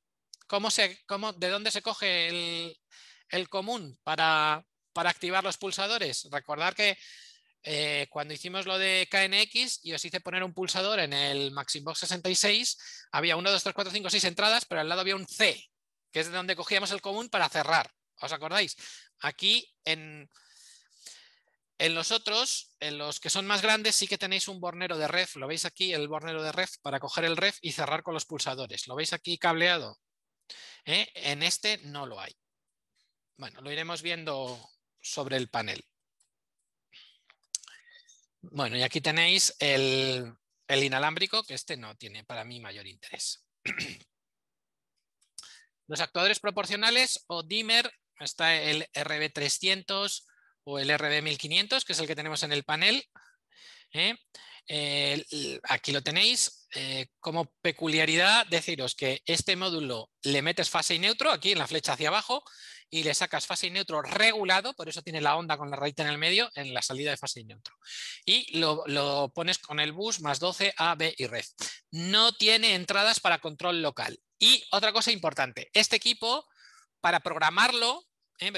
¿Cómo se, cómo, ¿De dónde se coge el, común para, para activar los pulsadores? Recordar que eh, cuando hicimos lo de KNX y os hice poner un pulsador en el Maximbox 66, había 1, 2, 3, 4, 5, 6 entradas, pero al lado había un C, que es de donde cogíamos el común para cerrar. ¿Os acordáis? Aquí en, los otros, en los que son más grandes, sí que tenéis un bornero de ref. Lo veis aquí, el bornero de ref para coger el ref y cerrar con los pulsadores. Lo veis aquí cableado. ¿Eh? En este no lo hay. Bueno, lo iremos viendo sobre el panel. Bueno, y aquí tenéis el, inalámbrico, que este no tiene para mí mayor interés. Los actuadores proporcionales o dimmer, está el RB300 o el RB1500, que es el que tenemos en el panel. ¿eh? aquí lo tenéis. Eh, como peculiaridad, deciros que este módulo le metes fase y neutro, aquí en la flecha hacia abajo, y le sacas fase y neutro regulado, por eso tiene la onda con la raíz en el medio, en la salida de fase y neutro. Y lo, lo pones con el bus más 12 A, B y red. No tiene entradas para control local. Y otra cosa importante, este equipo, para programarlo,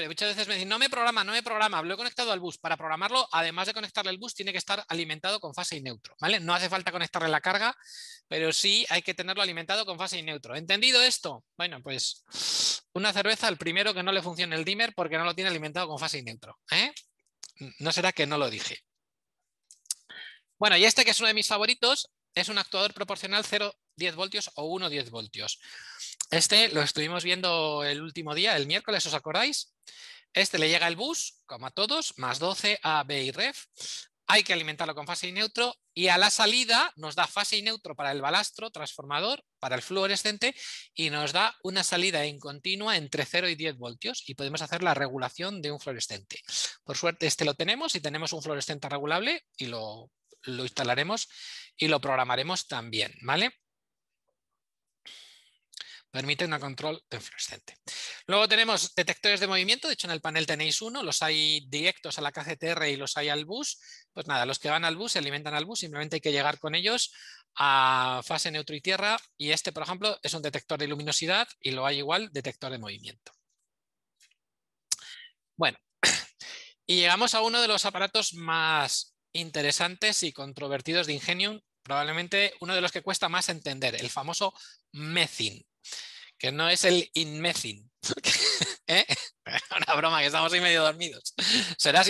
muchas veces me dicen, no me programa, no me programa, lo he conectado al bus. Para programarlo, además de conectarle al bus, tiene que estar alimentado con fase y neutro. ¿vale? No hace falta conectarle la carga, pero sí hay que tenerlo alimentado con fase y neutro. ¿Entendido esto? Bueno, pues una cerveza al primero que no le funcione el dimmer porque no lo tiene alimentado con fase y neutro. ¿eh? No será que no lo dije. Bueno, y este que es uno de mis favoritos, es un actuador proporcional 0 10 voltios o 1 10 voltios. Este lo estuvimos viendo el último día, el miércoles, ¿os acordáis? Este le llega el bus, como a todos, más 12 a B y ref. Hay que alimentarlo con fase y neutro y a la salida nos da fase y neutro para el balastro transformador, para el fluorescente y nos da una salida en continua entre 0 y 10 voltios y podemos hacer la regulación de un fluorescente. Por suerte este lo tenemos y tenemos un fluorescente regulable y lo, lo instalaremos y lo programaremos también, ¿vale? Permite una control de Luego tenemos detectores de movimiento. De hecho, en el panel tenéis uno. Los hay directos a la KCTR y los hay al bus. Pues nada, los que van al bus se alimentan al bus. Simplemente hay que llegar con ellos a fase neutro y tierra. Y este, por ejemplo, es un detector de luminosidad y lo hay igual, detector de movimiento. Bueno, y llegamos a uno de los aparatos más interesantes y controvertidos de Ingenium, probablemente uno de los que cuesta más entender, el famoso MECIN que no es el in ¿Eh? Una broma, que estamos ahí medio dormidos. ¿Serás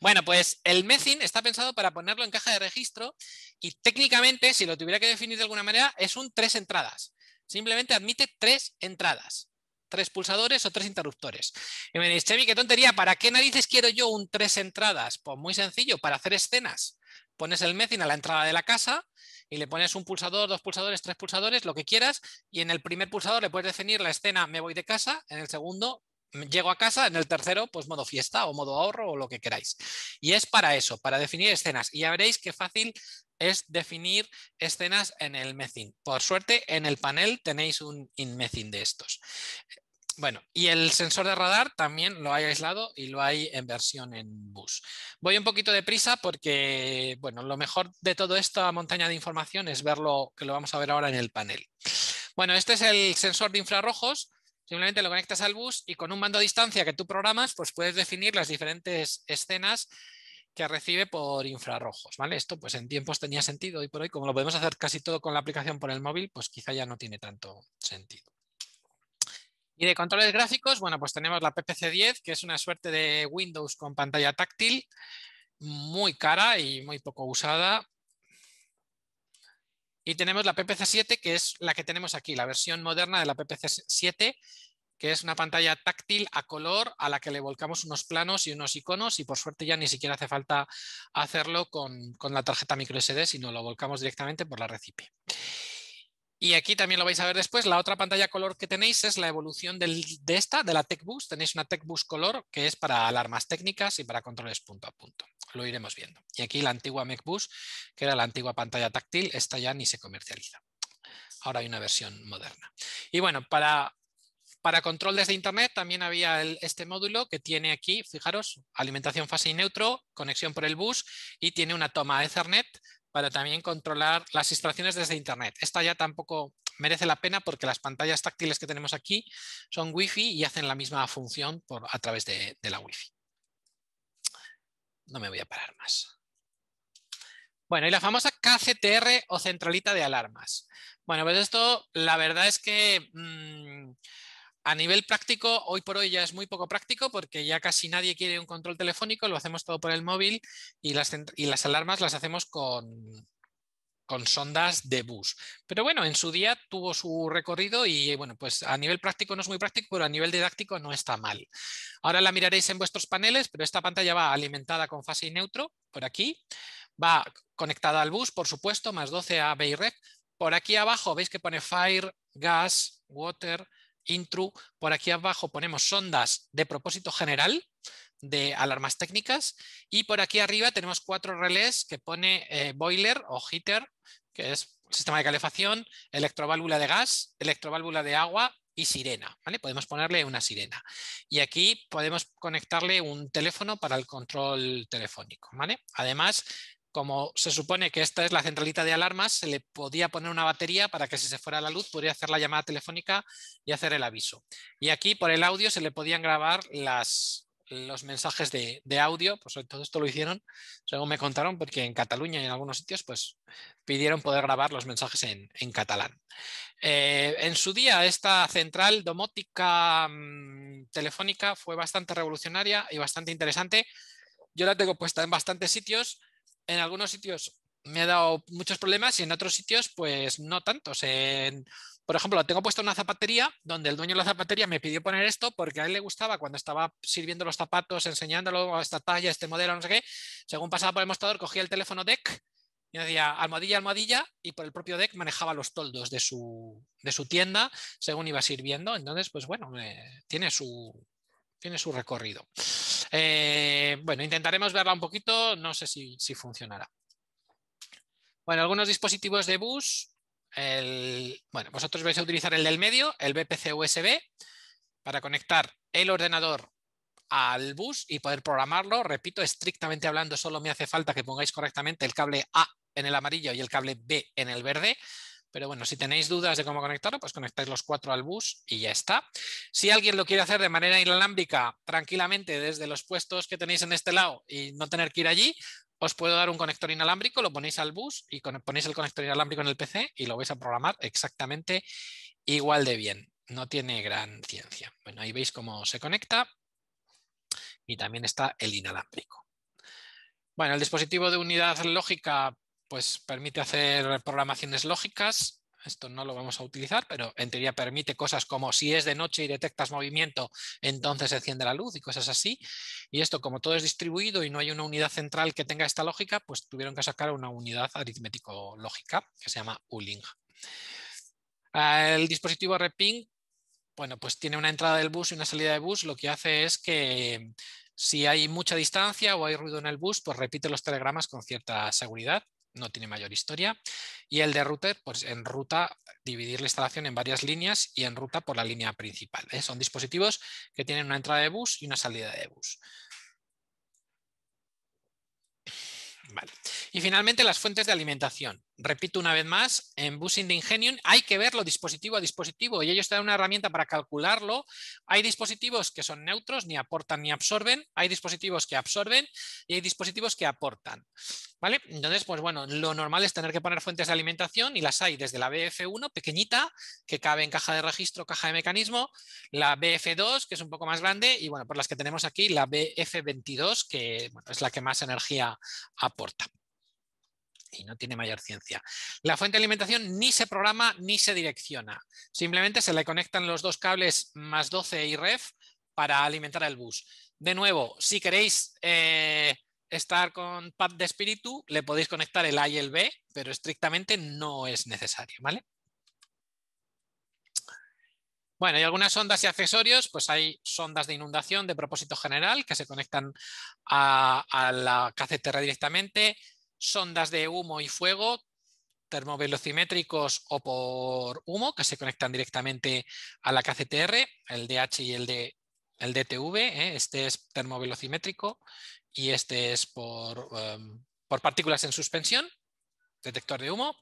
Bueno, pues el mething está pensado para ponerlo en caja de registro y técnicamente, si lo tuviera que definir de alguna manera, es un tres entradas. Simplemente admite tres entradas, tres pulsadores o tres interruptores. Y me diréis, Chevi, qué tontería, ¿para qué narices quiero yo un tres entradas? Pues muy sencillo, para hacer escenas. Pones el mething a la entrada de la casa y le pones un pulsador, dos pulsadores, tres pulsadores, lo que quieras, y en el primer pulsador le puedes definir la escena me voy de casa, en el segundo mm, llego a casa, en el tercero pues modo fiesta o modo ahorro o lo que queráis. Y es para eso, para definir escenas. Y ya veréis qué fácil es definir escenas en el Mezin. Por suerte, en el panel tenéis un Mezin de estos. Bueno, y el sensor de radar también lo hay aislado y lo hay en versión en bus. Voy un poquito de prisa porque, bueno, lo mejor de toda esta montaña de información es verlo, que lo vamos a ver ahora en el panel. Bueno, este es el sensor de infrarrojos. Simplemente lo conectas al bus y con un mando a distancia que tú programas, pues puedes definir las diferentes escenas que recibe por infrarrojos, ¿vale? Esto pues en tiempos tenía sentido y por hoy como lo podemos hacer casi todo con la aplicación por el móvil, pues quizá ya no tiene tanto sentido. Y de controles gráficos, bueno, pues tenemos la PPC-10, que es una suerte de Windows con pantalla táctil, muy cara y muy poco usada. Y tenemos la PPC-7, que es la que tenemos aquí, la versión moderna de la PPC-7, que es una pantalla táctil a color a la que le volcamos unos planos y unos iconos y por suerte ya ni siquiera hace falta hacerlo con, la tarjeta microSD, sino lo volcamos directamente por la Recipe. Y aquí también lo vais a ver después. La otra pantalla color que tenéis es la evolución de esta, de la TechBoost. Tenéis una TechBoost color que es para alarmas técnicas y para controles punto a punto. Lo iremos viendo. Y aquí la antigua MacBoost, que era la antigua pantalla táctil, esta ya ni se comercializa. Ahora hay una versión moderna. Y bueno, para, para control desde Internet también había este módulo que tiene aquí, fijaros, alimentación fase y neutro, conexión por el bus y tiene una toma Ethernet para también controlar las instalaciones desde Internet. Esta ya tampoco merece la pena porque las pantallas táctiles que tenemos aquí son Wi-Fi y hacen la misma función por, a través de, la Wi-Fi. No me voy a parar más. Bueno, y la famosa KCTR o centralita de alarmas. Bueno, pues esto la verdad es que mm, a nivel práctico, hoy por hoy ya es muy poco práctico porque ya casi nadie quiere un control telefónico, lo hacemos todo por el móvil y las, alarmas las hacemos con, sondas de bus. Pero bueno, en su día tuvo su recorrido y bueno, pues a nivel práctico no es muy práctico, pero a nivel didáctico no está mal. Ahora la miraréis en vuestros paneles, pero esta pantalla va alimentada con fase y neutro, por aquí. Va conectada al bus, por supuesto, más 12 a B Por aquí abajo veis que pone Fire, Gas, Water, intro. Por aquí abajo ponemos sondas de propósito general de alarmas técnicas y por aquí arriba tenemos cuatro relés que pone eh, boiler o heater, que es sistema de calefacción, electroválvula de gas, electroválvula de agua y sirena, ¿vale? Podemos ponerle una sirena. Y aquí podemos conectarle un teléfono para el control telefónico, ¿vale? Además, como se supone que esta es la centralita de alarmas, se le podía poner una batería para que si se fuera la luz podría hacer la llamada telefónica y hacer el aviso. Y aquí por el audio se le podían grabar los mensajes de, de, audio, pues todo esto lo hicieron, según me contaron, porque en Cataluña y en algunos sitios pues pidieron poder grabar los mensajes en, catalán. Eh, en su día esta central domótica mm, telefónica fue bastante revolucionaria y bastante interesante. Yo la tengo puesta en bastantes sitios en algunos sitios me ha dado muchos problemas y en otros sitios, pues no tantos. por ejemplo, tengo puesto una zapatería donde el dueño de la zapatería me pidió poner esto porque a él le gustaba cuando estaba sirviendo los zapatos, enseñándolo a oh, esta talla, este modelo, no sé qué. Según pasaba por el mostrador, cogía el teléfono deck y decía almohadilla, almohadilla, y por el propio deck manejaba los toldos de su, tienda según iba sirviendo. Entonces, pues bueno, eh, tiene su, tiene su recorrido. Eh, bueno, intentaremos verla un poquito, no sé si, funcionará. Bueno, algunos dispositivos de bus. bueno, vosotros vais a utilizar el del medio, el BPC USB, para conectar el ordenador al bus y poder programarlo. Repito, estrictamente hablando, solo me hace falta que pongáis correctamente el cable A en el amarillo y el cable B en el verde. Pero bueno, si tenéis dudas de cómo conectarlo, pues conectáis los cuatro al bus y ya está. Si alguien lo quiere hacer de manera inalámbrica, tranquilamente, desde los puestos que tenéis en este lado y no tener que ir allí, os puedo dar un conector inalámbrico, lo ponéis al bus y ponéis el conector inalámbrico en el PC y lo vais a programar exactamente igual de bien. No tiene gran ciencia. Bueno, ahí veis cómo se conecta y también está el inalámbrico. Bueno, el dispositivo de unidad lógica pues permite hacer programaciones lógicas. Esto no lo vamos a utilizar, pero en teoría permite cosas como si es de noche y detectas movimiento, entonces se enciende la luz y cosas así. Y esto, como todo es distribuido y no hay una unidad central que tenga esta lógica, pues tuvieron que sacar una unidad aritmético-lógica que se llama Uling. Ah, el dispositivo Reping, bueno, pues tiene una entrada del bus y una salida de bus. Lo que hace es que si hay mucha distancia o hay ruido en el bus, pues repite los telegramas con cierta seguridad no tiene mayor historia. Y el de router, pues en ruta dividir la instalación en varias líneas y en ruta por la línea principal. ¿eh? Son dispositivos que tienen una entrada de bus y una salida de bus. Y finalmente las fuentes de alimentación repito una vez más, en Boosting de Ingenium hay que verlo dispositivo a dispositivo y ellos te una herramienta para calcularlo. Hay dispositivos que son neutros, ni aportan ni absorben, hay dispositivos que absorben y hay dispositivos que aportan. ¿Vale? Entonces, pues bueno, lo normal es tener que poner fuentes de alimentación y las hay desde la BF1, pequeñita, que cabe en caja de registro, caja de mecanismo, la BF2, que es un poco más grande, y bueno, por las que tenemos aquí, la BF22, que es la que más energía aporta y no tiene mayor ciencia. La fuente de alimentación ni se programa ni se direcciona. Simplemente se le conectan los dos cables más 12 y ref para alimentar el bus. De nuevo, si queréis eh, estar con pad de espíritu, le podéis conectar el A y el B, pero estrictamente no es necesario. ¿vale? Bueno, hay algunas sondas y accesorios, pues hay sondas de inundación de propósito general que se conectan a, la KCTR directamente, sondas de humo y fuego termovelocimétricos o por humo que se conectan directamente a la KCTR, el DH y el, de, el DTV. ¿eh? Este es termovelocimétrico y este es por, em, por partículas en suspensión, detector de humo.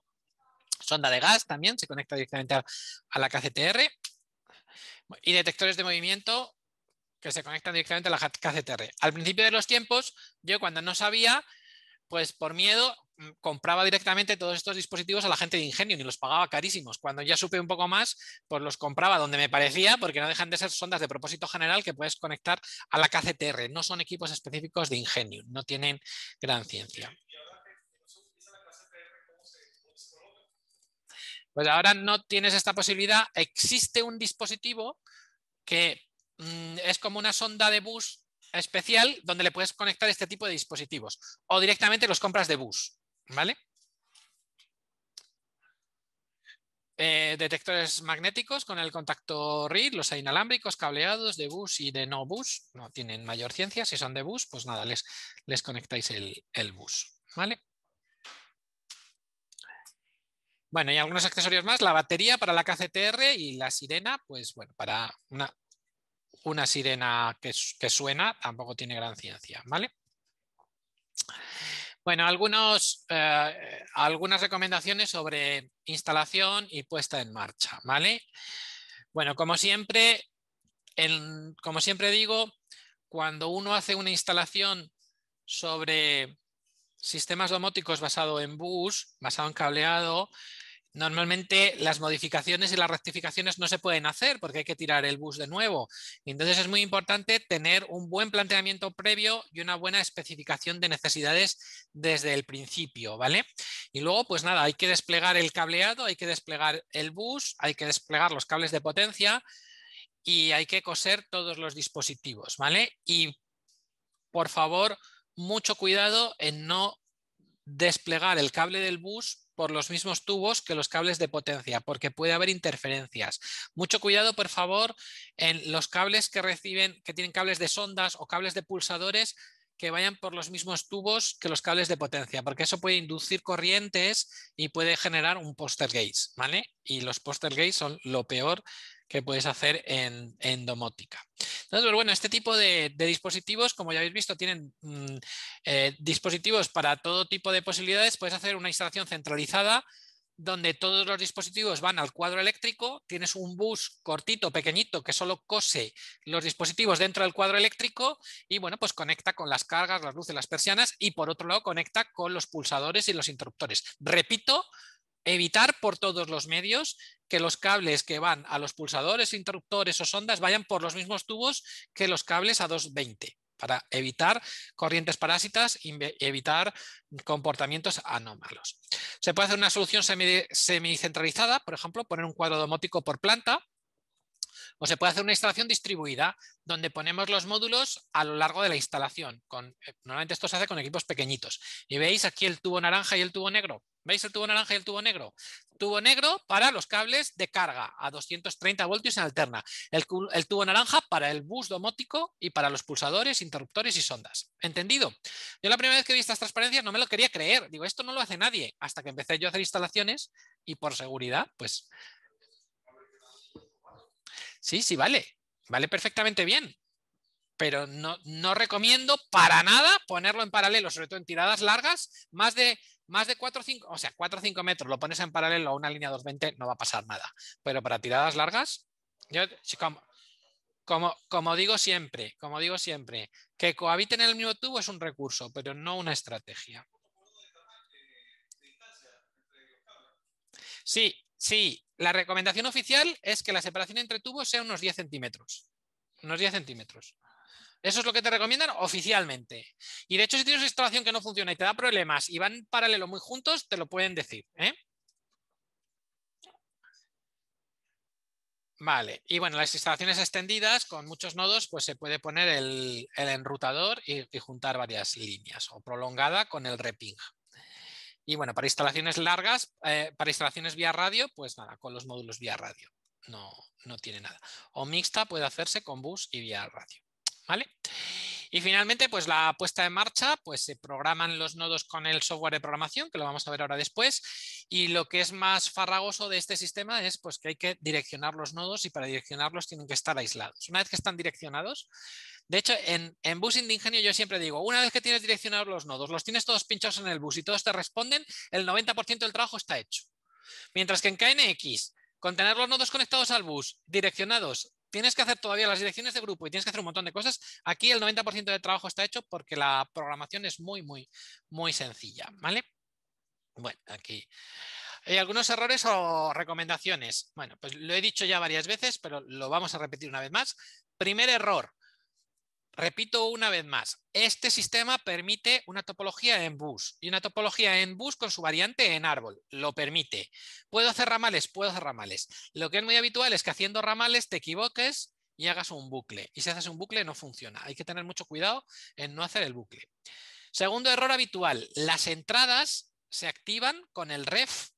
Sonda de gas también se conecta directamente a la KCTR. Y detectores de movimiento que se conectan directamente a la KCTR. Al principio de los tiempos, yo cuando no sabía, pues por miedo mm, compraba directamente todos estos dispositivos a la gente de Ingenio y los pagaba carísimos. Cuando ya supe un poco más, pues los compraba donde me parecía, porque no dejan de ser sondas de propósito general que puedes conectar a la KCTR. No son equipos específicos de Ingenio, no tienen gran ciencia. Pues ahora no tienes esta posibilidad. Existe un dispositivo que mm, es como una sonda de bus especial donde le puedes conectar este tipo de dispositivos o directamente los compras de bus, ¿vale? Eh, detectores magnéticos con el contacto RID, los inalámbricos, cableados de bus y de no bus, no tienen mayor ciencia, si son de bus, pues nada, les, les conectáis el, el bus, ¿vale? Bueno, y algunos accesorios más, la batería para la KCTR y la sirena, pues bueno, para una, una sirena que, suena, tampoco tiene gran ciencia, ¿vale? Bueno, eh, algunas recomendaciones sobre instalación y puesta en marcha, ¿vale? Bueno, como siempre, como siempre digo, cuando uno hace una instalación sobre sistemas domóticos basado en bus, basado en cableado, Normalmente las modificaciones y las rectificaciones no se pueden hacer porque hay que tirar el bus de nuevo. Entonces es muy importante tener un buen planteamiento previo y una buena especificación de necesidades desde el principio, ¿vale? Y luego, pues nada, hay que desplegar el cableado, hay que desplegar el bus, hay que desplegar los cables de potencia y hay que coser todos los dispositivos, ¿vale? Y por favor, mucho cuidado en no desplegar el cable del bus por los mismos tubos que los cables de potencia, porque puede haber interferencias. Mucho cuidado, por favor, en los cables que reciben, que tienen cables de sondas o cables de pulsadores que vayan por los mismos tubos que los cables de potencia, porque eso puede inducir corrientes y puede generar un poster gaze. ¿vale? Y los poster gates son lo peor que puedes hacer en, en domótica. Entonces, bueno, este tipo de, dispositivos, como ya habéis visto, tienen mm, eh, dispositivos para todo tipo de posibilidades. Puedes hacer una instalación centralizada donde todos los dispositivos van al cuadro eléctrico, tienes un bus cortito, pequeñito, que solo cose los dispositivos dentro del cuadro eléctrico y bueno, pues conecta con las cargas, las luces, las persianas y por otro lado conecta con los pulsadores y los interruptores. Repito, evitar por todos los medios que los cables que van a los pulsadores, interruptores o sondas vayan por los mismos tubos que los cables a 220 para evitar corrientes parásitas y evitar comportamientos anómalos. Se puede hacer una solución semi centralizada, por ejemplo, poner un cuadro domótico por planta, o se puede hacer una instalación distribuida, donde ponemos los módulos a lo largo de la instalación. Eh, normalmente esto se hace con equipos pequeñitos. Y veis aquí el tubo naranja y el tubo negro. ¿Veis el tubo naranja y el tubo negro? Tubo negro para los cables de carga a 230 voltios en alterna. El, tubo naranja para el bus domótico y para los pulsadores, interruptores y sondas. ¿Entendido? Yo la primera vez que vi estas transparencias no me lo quería creer. Digo, esto no lo hace nadie. Hasta que empecé yo a hacer instalaciones y por seguridad, pues... Sí, sí, vale. Vale perfectamente bien pero no, no, recomiendo para nada ponerlo en paralelo, sobre todo en tiradas largas, más de más de 4 o 5, o sea, 4 o 5 metros lo pones en paralelo a una línea 220, no va a pasar nada. Pero para tiradas largas, como, digo siempre, como digo siempre, que cohabiten en el mismo tubo es un recurso, pero no una estrategia. Sí, sí, la recomendación oficial es que la separación entre tubos sea unos 10 centímetros. Unos 10 centímetros. Eso es lo que te recomiendan oficialmente. Y de hecho, si tienes una instalación que no funciona y te da problemas y van paralelo muy juntos, te lo pueden decir. ¿eh? Vale, y bueno, las instalaciones extendidas con muchos nodos, pues se puede poner el, enrutador y, juntar varias líneas o prolongada con el reping. Y bueno, para instalaciones largas, eh, para instalaciones vía radio, pues nada, con los módulos vía radio, no, no tiene nada. O mixta puede hacerse con bus y vía radio. ¿vale? Y finalmente, pues la puesta en marcha, pues se programan los nodos con el software de programación, que lo vamos a ver ahora después, y lo que es más farragoso de este sistema es pues que hay que direccionar los nodos y para direccionarlos tienen que estar aislados. Una vez que están direccionados, de hecho, en, en busing de ingenio yo siempre digo, una vez que tienes direccionados los nodos, los tienes todos pinchados en el bus y todos te responden, el 90% del trabajo está hecho. Mientras que en KNX, con tener los nodos conectados al bus, direccionados tienes que hacer todavía las direcciones de grupo y tienes que hacer un montón de cosas, aquí el 90% del trabajo está hecho porque la programación es muy, muy, muy sencilla, ¿vale? Bueno, aquí hay algunos errores o recomendaciones. Bueno, pues lo he dicho ya varias veces, pero lo vamos a repetir una vez más. Primer error, Repito una vez más, este sistema permite una topología en bus y una topología en bus con su variante en árbol, lo permite. ¿Puedo hacer ramales? Puedo hacer ramales. Lo que es muy habitual es que haciendo ramales te equivoques y hagas un bucle. Y si haces un bucle no funciona. Hay que tener mucho cuidado en no hacer el bucle. Segundo error habitual, las entradas se activan con el ref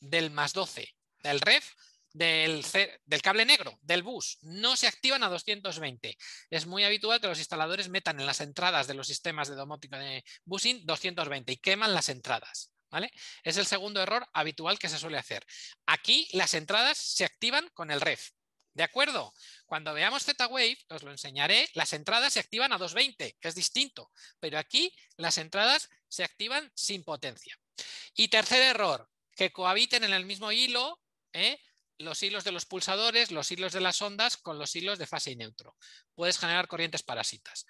del más 12. El ref del, cable negro, del bus, no se activan a 220. Es muy habitual que los instaladores metan en las entradas de los sistemas de domótica de busing 220 y queman las entradas. ¿Vale? Es el segundo error habitual que se suele hacer. Aquí las entradas se activan con el ref. ¿De acuerdo? Cuando veamos Z-Wave, os lo enseñaré, las entradas se activan a 220, que es distinto, pero aquí las entradas se activan sin potencia. Y tercer error, que cohabiten en el mismo hilo ¿eh? los hilos de los pulsadores, los hilos de las ondas con los hilos de fase y neutro. Puedes generar corrientes parásitas.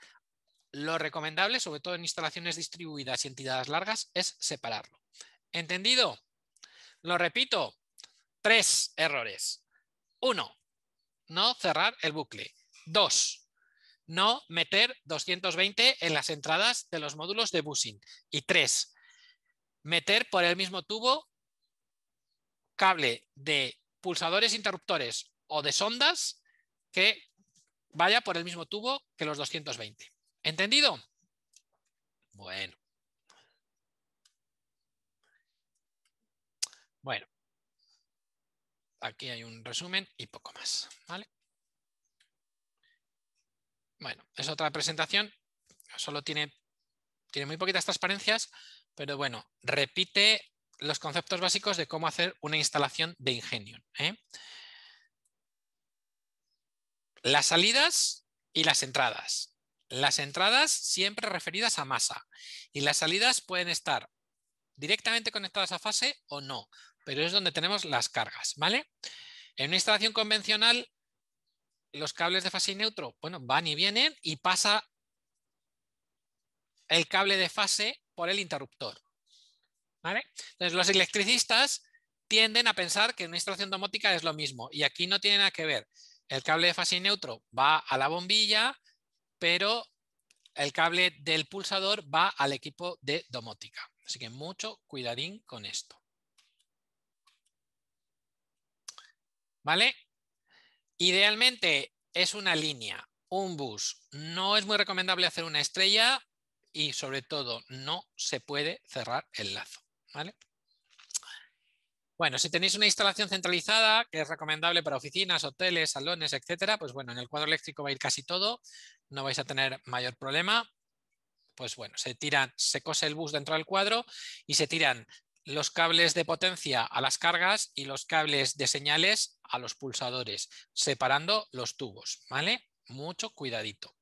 Lo recomendable, sobre todo en instalaciones distribuidas y entidades largas, es separarlo. ¿Entendido? Lo repito, tres errores. Uno, no cerrar el bucle. Dos, no meter 220 en las entradas de los módulos de busing. Y tres, meter por el mismo tubo cable de pulsadores interruptores o de sondas que vaya por el mismo tubo que los 220. ¿Entendido? Bueno. Bueno. Aquí hay un resumen y poco más. ¿vale? Bueno, es otra presentación. Solo tiene, tiene muy poquitas transparencias, pero bueno, repite los conceptos básicos de cómo hacer una instalación de ingenio ¿eh? Las salidas y las entradas. Las entradas siempre referidas a masa y las salidas pueden estar directamente conectadas a fase o no, pero es donde tenemos las cargas. ¿vale? En una instalación convencional, los cables de fase y neutro bueno, van y vienen y pasa el cable de fase por el interruptor. Entonces, los electricistas tienden a pensar que una instalación domótica es lo mismo y aquí no tiene nada que ver. El cable de fase neutro va a la bombilla, pero el cable del pulsador va al equipo de domótica. Así que mucho cuidadín con esto. ¿Vale? Idealmente es una línea, un bus. No es muy recomendable hacer una estrella y sobre todo no se puede cerrar el lazo. Bueno, si tenéis una instalación centralizada, que es recomendable para oficinas, hoteles, salones, etcétera, pues bueno, en el cuadro eléctrico va a ir casi todo, no vais a tener mayor problema. Pues bueno, se tiran, se cose el bus dentro del cuadro y se tiran los cables de potencia a las cargas y los cables de señales a los pulsadores, separando los tubos, ¿vale? Mucho cuidadito.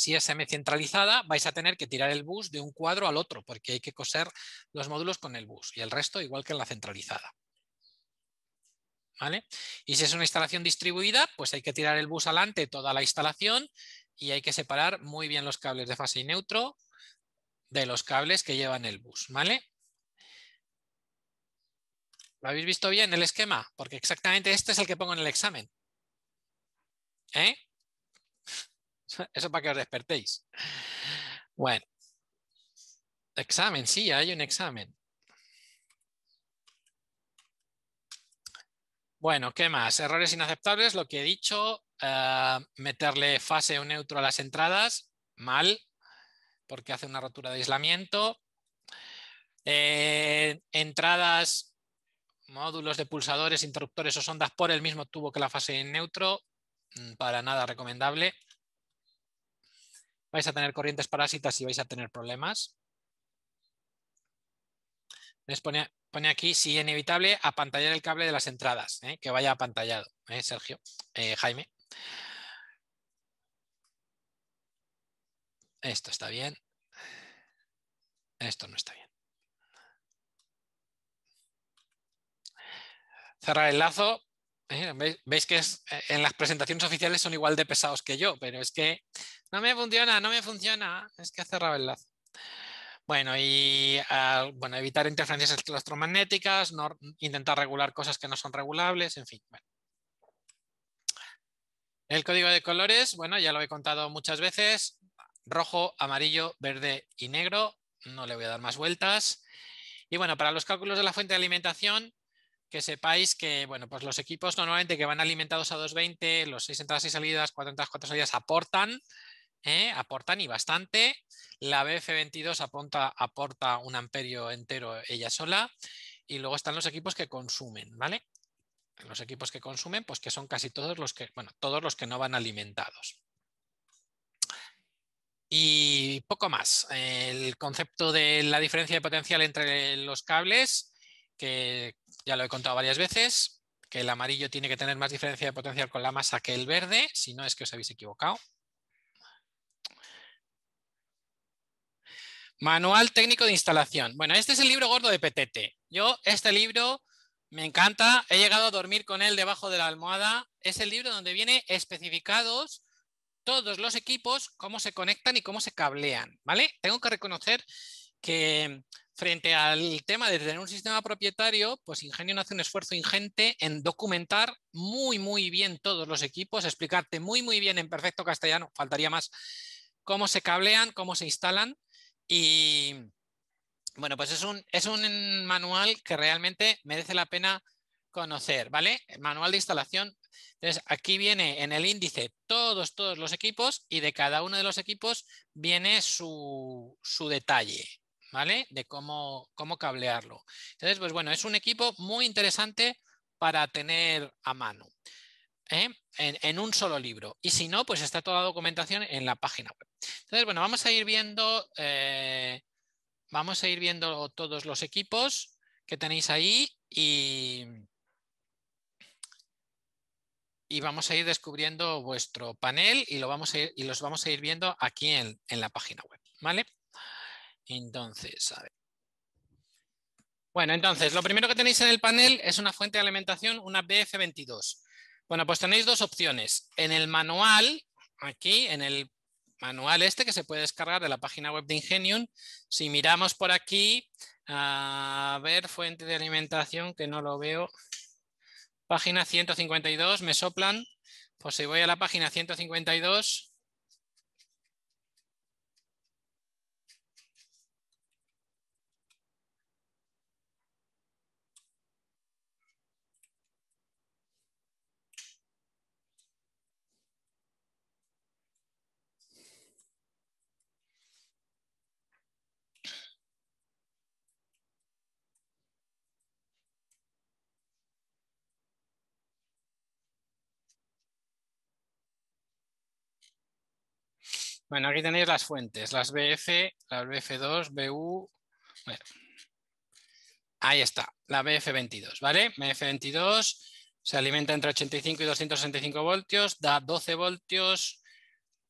Si es centralizada, vais a tener que tirar el bus de un cuadro al otro, porque hay que coser los módulos con el bus y el resto igual que en la centralizada. ¿Vale? Y si es una instalación distribuida, pues hay que tirar el bus adelante toda la instalación y hay que separar muy bien los cables de fase y neutro de los cables que llevan el bus. ¿Vale? ¿Lo habéis visto bien el esquema? Porque exactamente este es el que pongo en el examen. ¿Eh? Eso para que os despertéis. Bueno. Examen, sí, hay un examen. Bueno, ¿qué más? Errores inaceptables, lo que he dicho, eh, meterle fase o neutro a las entradas, mal, porque hace una rotura de aislamiento. Eh, entradas, módulos de pulsadores, interruptores o sondas por el mismo tubo que la fase en neutro, mm, para nada recomendable vais a tener corrientes parásitas y vais a tener problemas. Les pone, aquí, si inevitable, apantallar el cable de las entradas, ¿eh? que vaya apantallado, ¿eh, Sergio, eh, Jaime. Esto está bien. Esto no está bien. Cerrar el lazo, eh, veis que eh, en las presentaciones oficiales son igual de pesados que yo, pero es que no me funciona, no me funciona. Es que ha cerrado el lazo. Bueno, y ah, bueno, evitar interferencias electromagnéticas, no, intentar regular cosas que no son regulables, en fin. El código de colores, bueno, ya lo he contado muchas veces. Rojo, amarillo, verde y negro. No le voy a dar más vueltas. Y bueno, para los cálculos de la fuente de alimentación, que sepáis que bueno, pues los equipos normalmente que van alimentados a 220, los 6 entradas y salidas, 4 entradas, 4 salidas aportan, ¿eh? aportan y bastante. La BF22 aporta un amperio entero ella sola y luego están los equipos que consumen, ¿vale? Los equipos que consumen, pues que son casi todos los que, bueno, todos los que no van alimentados. Y poco más. El concepto de la diferencia de potencial entre los cables, que ya lo he contado varias veces, que el amarillo tiene que tener más diferencia de potencial con la masa que el verde, si no es que os habéis equivocado. Manual técnico de instalación. Bueno, este es el libro gordo de Petete. Yo este libro me encanta, he llegado a dormir con él debajo de la almohada. Es el libro donde viene especificados todos los equipos, cómo se conectan y cómo se cablean, ¿vale? Tengo que reconocer que Frente al tema de tener un sistema propietario, pues no hace un esfuerzo ingente en documentar muy, muy bien todos los equipos, explicarte muy, muy bien en perfecto castellano, faltaría más, cómo se cablean, cómo se instalan y, bueno, pues es un, es un manual que realmente merece la pena conocer, ¿vale? manual de instalación. Entonces, aquí viene en el índice todos, todos los equipos y de cada uno de los equipos viene su, su detalle. ¿vale? De cómo, cómo cablearlo. Entonces, pues bueno, es un equipo muy interesante para tener a mano. ¿eh? En, un solo libro. Y si no, pues está toda la documentación en la página web. Entonces, bueno, vamos a ir viendo, eh, vamos a ir viendo todos los equipos que tenéis ahí y, y vamos a ir descubriendo vuestro panel y, lo vamos y los vamos a ir viendo aquí en, en la página web. ¿Vale? Entonces, a Bueno, entonces, lo primero que tenéis en el panel es una fuente de alimentación, una BF22. Bueno, pues tenéis dos opciones. En el manual, aquí, en el manual este que se puede descargar de la página web de Ingenium, si miramos por aquí, a ver, fuente de alimentación, que no lo veo. Página 152, me soplan. Pues si voy a la página 152, Bueno, aquí tenéis las fuentes, las BF, las BF2, BU. ahí está, la BF22, ¿vale? BF22 se alimenta entre 85 y 265 voltios, da 12 voltios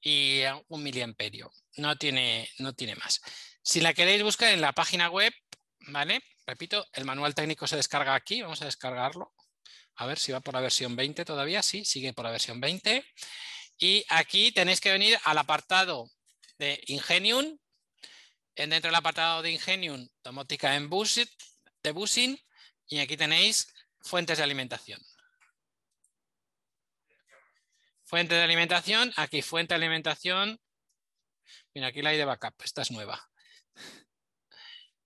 y un miliamperio. No tiene, no tiene más. Si la queréis buscar en la página web, ¿vale? Repito, el manual técnico se descarga aquí, vamos a descargarlo. A ver si va por la versión 20 todavía, sí, sigue por la versión 20. Y aquí tenéis que venir al apartado de Ingenium. Dentro del apartado de Ingenium, domótica en de busing. Y aquí tenéis fuentes de alimentación. Fuente de alimentación, aquí fuente de alimentación. Mira, aquí la hay de backup, esta es nueva.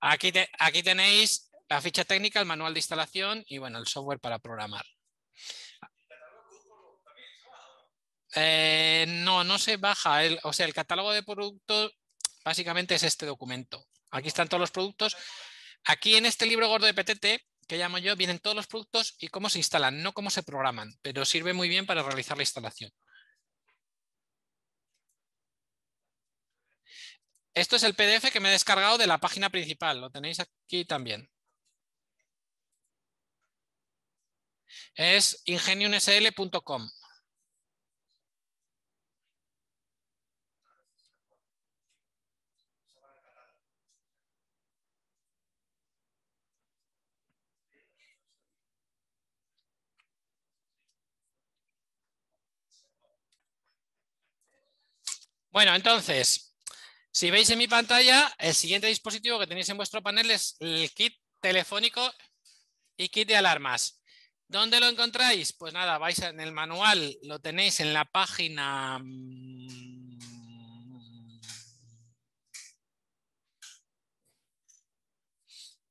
Aquí, aquí tenéis la ficha técnica, el manual de instalación y bueno, el software para programar. Eh, no, no se baja. o sea, el catálogo de productos básicamente es este documento. Aquí están todos los productos. Aquí en este libro gordo de PTT, que llamo yo, vienen todos los productos y cómo se instalan, no cómo se programan, pero sirve muy bien para realizar la instalación. Esto es el PDF que me he descargado de la página principal. Lo tenéis aquí también. Es ingeniumsl.com. Bueno, entonces, si veis en mi pantalla, el siguiente dispositivo que tenéis en vuestro panel es el kit telefónico y kit de alarmas. ¿Dónde lo encontráis? Pues nada, vais en el manual, lo tenéis en la página... Mm,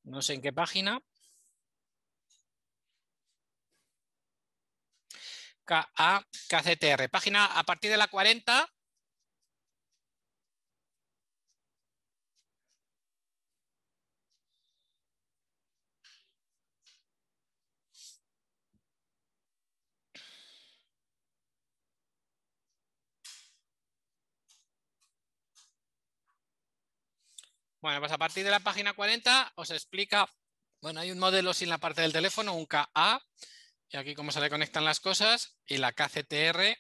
no sé en qué página. KCTR. Página a partir de la 40 Bueno, pues a partir de la página 40 os explica, bueno, hay un modelo sin la parte del teléfono, un KA, y aquí cómo se le conectan las cosas, y la KCTR,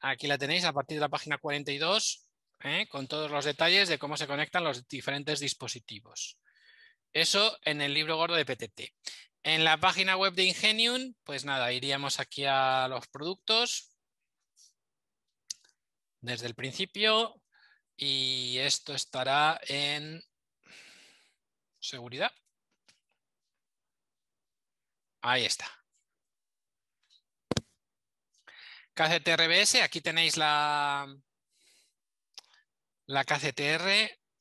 aquí la tenéis a partir de la página 42, ¿eh? con todos los detalles de cómo se conectan los diferentes dispositivos. Eso en el libro gordo de PTT. En la página web de Ingenium, pues nada, iríamos aquí a los productos, desde el principio, y esto estará en seguridad. Ahí está. KCTRBS, aquí tenéis la, la KCTR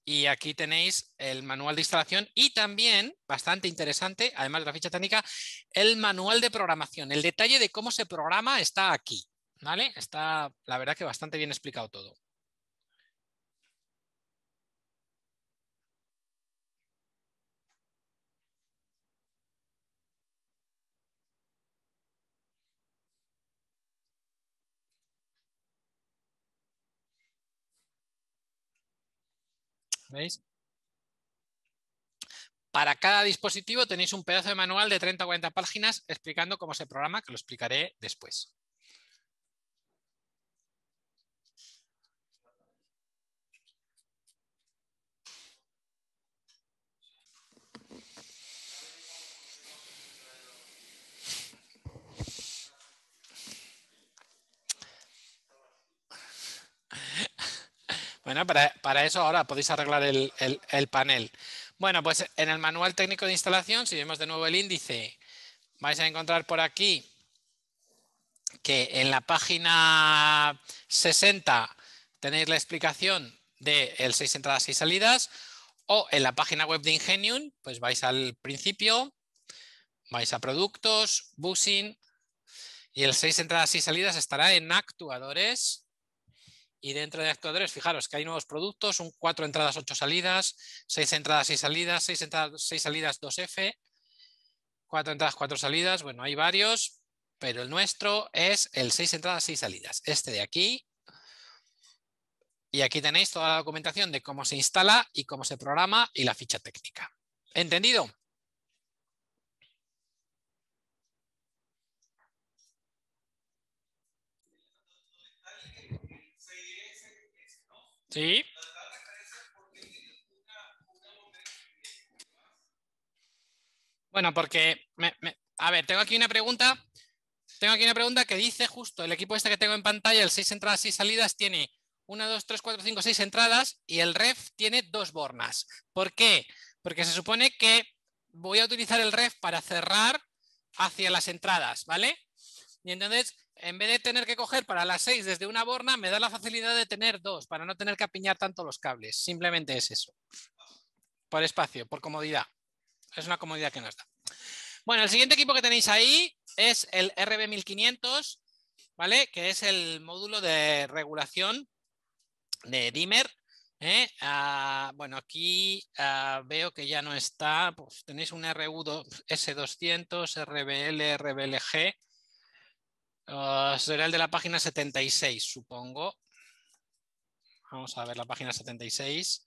y aquí tenéis el manual de instalación y también, bastante interesante, además de la ficha técnica, el manual de programación. El detalle de cómo se programa está aquí. ¿vale? Está, la verdad, que bastante bien explicado todo. Para cada dispositivo tenéis un pedazo de manual de 30 o 40 páginas explicando cómo se programa, que lo explicaré después. Bueno, para, eso ahora podéis arreglar el, panel. Bueno, pues en el manual técnico de instalación, si vemos de nuevo el índice, vais a encontrar por aquí que en la página 60 tenéis la explicación de el 6 entradas, y salidas, o en la página web de Ingenium, pues vais al principio, vais a productos, busing, y el 6 entradas, y salidas estará en actuadores, y dentro de actuadores, fijaros que hay nuevos productos, un 4 entradas, 8 salidas, 6 entradas, 6 salidas, 6 entradas, 6 salidas, 2F, 4 entradas, 4 salidas, bueno, hay varios, pero el nuestro es el 6 entradas, 6 salidas, este de aquí. Y aquí tenéis toda la documentación de cómo se instala y cómo se programa y la ficha técnica. ¿Entendido? Sí. Bueno, porque, a ver, tengo aquí una pregunta, tengo aquí una pregunta que dice justo, el equipo este que tengo en pantalla, el 6 entradas, y salidas, tiene 1, 2, 3, 4, 5, 6 entradas y el ref tiene dos bornas. ¿Por qué? Porque se supone que voy a utilizar el ref para cerrar hacia las entradas, ¿vale? Y entonces en vez de tener que coger para las seis desde una borna, me da la facilidad de tener dos para no tener que apiñar tanto los cables. Simplemente es eso. Por espacio, por comodidad. Es una comodidad que nos da. Bueno, el siguiente equipo que tenéis ahí es el RB1500, ¿vale? Que es el módulo de regulación de dimmer. ¿eh? Ah, bueno, aquí ah, veo que ya no está. Pues tenéis un ru S200, RBL, RBLG. Ah, será el de la página 76, supongo. Vamos a ver la página 76.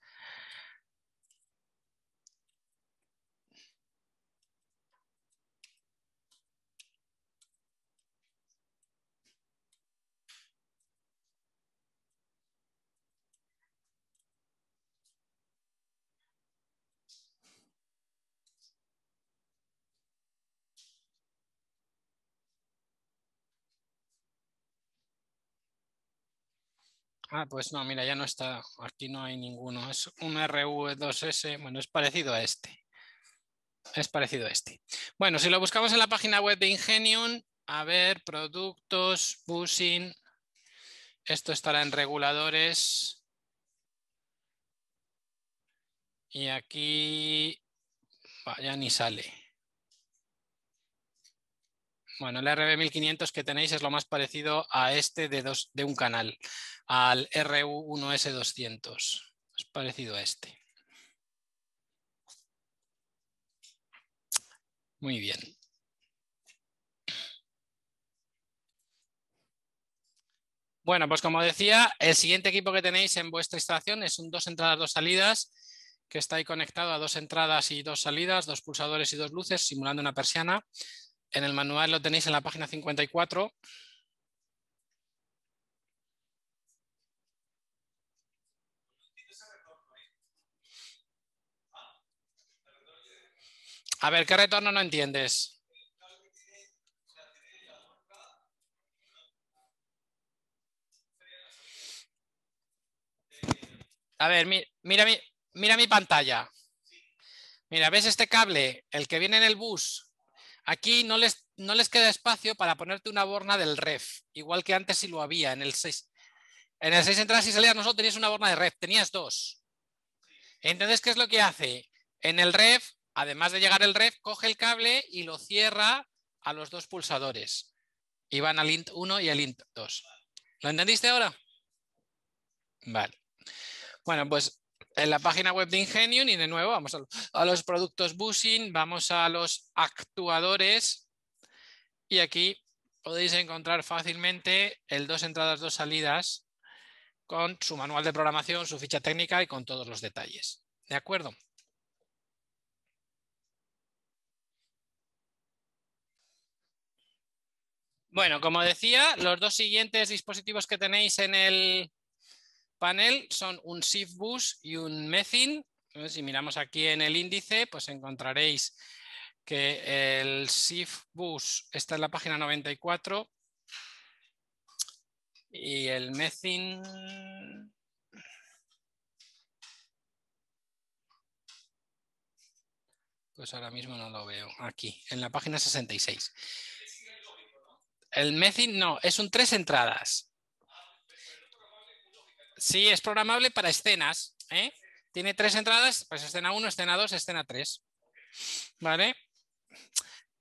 Ah, pues no, mira, ya no está, aquí no hay ninguno. Es un RV2S, bueno, es parecido a este. Es parecido a este. Bueno, si lo buscamos en la página web de Ingenium, a ver, productos, busing, esto estará en reguladores. Y aquí ya ni sale. Bueno, el RB1500 que tenéis es lo más parecido a este de, dos, de un canal, al RU1S200. Es parecido a este. Muy bien. Bueno, pues como decía, el siguiente equipo que tenéis en vuestra instalación es un dos entradas, dos salidas, que está ahí conectado a dos entradas y dos salidas, dos pulsadores y dos luces, simulando una persiana. En el manual lo tenéis en la página 54. A ver, ¿qué retorno no entiendes? A ver, mira, mira, mira mi pantalla. Mira, ¿ves este cable? El que viene en el bus, Aquí no les, no les queda espacio para ponerte una borna del ref, igual que antes si lo había en el 6. En el 6 entradas y salías, no solo tenías una borna de ref, tenías dos. Entonces, ¿qué es lo que hace? En el ref, además de llegar el ref, coge el cable y lo cierra a los dos pulsadores. Y van al int 1 y al int 2. ¿Lo entendiste ahora? Vale. Bueno, pues en la página web de Ingenium y de nuevo vamos a, los productos Busing, vamos a los actuadores y aquí podéis encontrar fácilmente el dos entradas, dos salidas con su manual de programación, su ficha técnica y con todos los detalles. ¿De acuerdo? Bueno, como decía, los dos siguientes dispositivos que tenéis en el, panel son un SIFBUS y un Methin. Si miramos aquí en el índice, pues encontraréis que el SIFBUS está en la página 94 y el Methin. Pues ahora mismo no lo veo. Aquí, en la página 66. El Metin, no, es un tres entradas. Sí, es programable para escenas. ¿eh? Tiene tres entradas, pues escena 1, escena 2, escena 3. ¿Vale?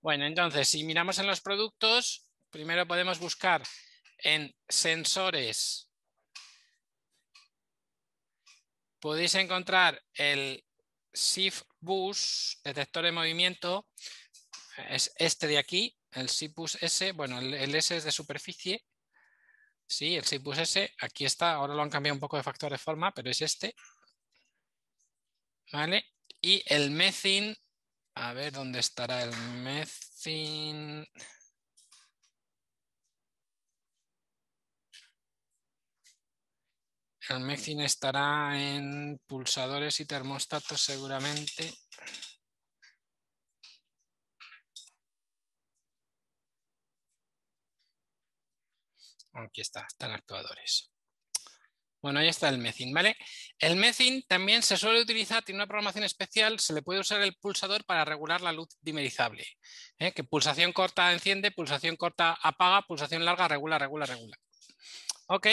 Bueno, entonces, si miramos en los productos, primero podemos buscar en sensores. Podéis encontrar el SIF Bus, detector de movimiento, es este de aquí, el SIF S, bueno, el S es de superficie, Sí, el shape aquí está, ahora lo han cambiado un poco de factor de forma, pero es este. ¿Vale? Y el MECIN, a ver dónde estará el MECIN. El MECIN estará en pulsadores y termostatos seguramente. Aquí está, están actuadores. Bueno, ahí está el MECIN ¿vale? El MECIN también se suele utilizar, tiene una programación especial, se le puede usar el pulsador para regular la luz dimerizable. ¿eh? Que pulsación corta enciende, pulsación corta apaga, pulsación larga regula, regula, regula. Ok.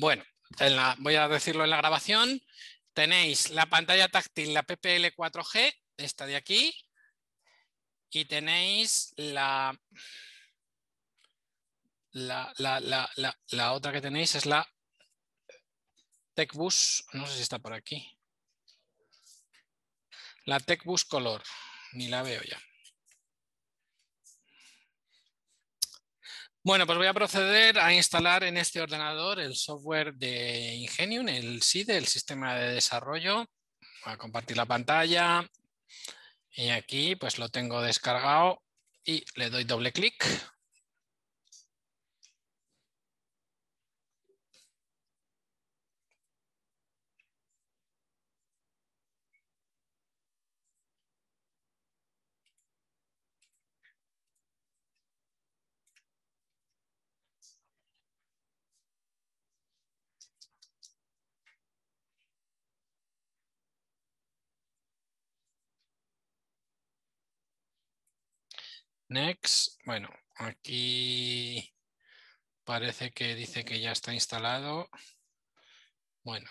Bueno, la, voy a decirlo en la grabación. Tenéis la pantalla táctil, la PPL 4G, esta de aquí, y tenéis la, la, otra que tenéis es la TechBus, no sé si está por aquí. La TechBus Color, ni la veo ya. Bueno, pues voy a proceder a instalar en este ordenador el software de Ingenium, el SIDE, el sistema de desarrollo. Voy a compartir la pantalla. Y aquí pues lo tengo descargado y le doy doble clic Next, bueno, aquí parece que dice que ya está instalado. Bueno,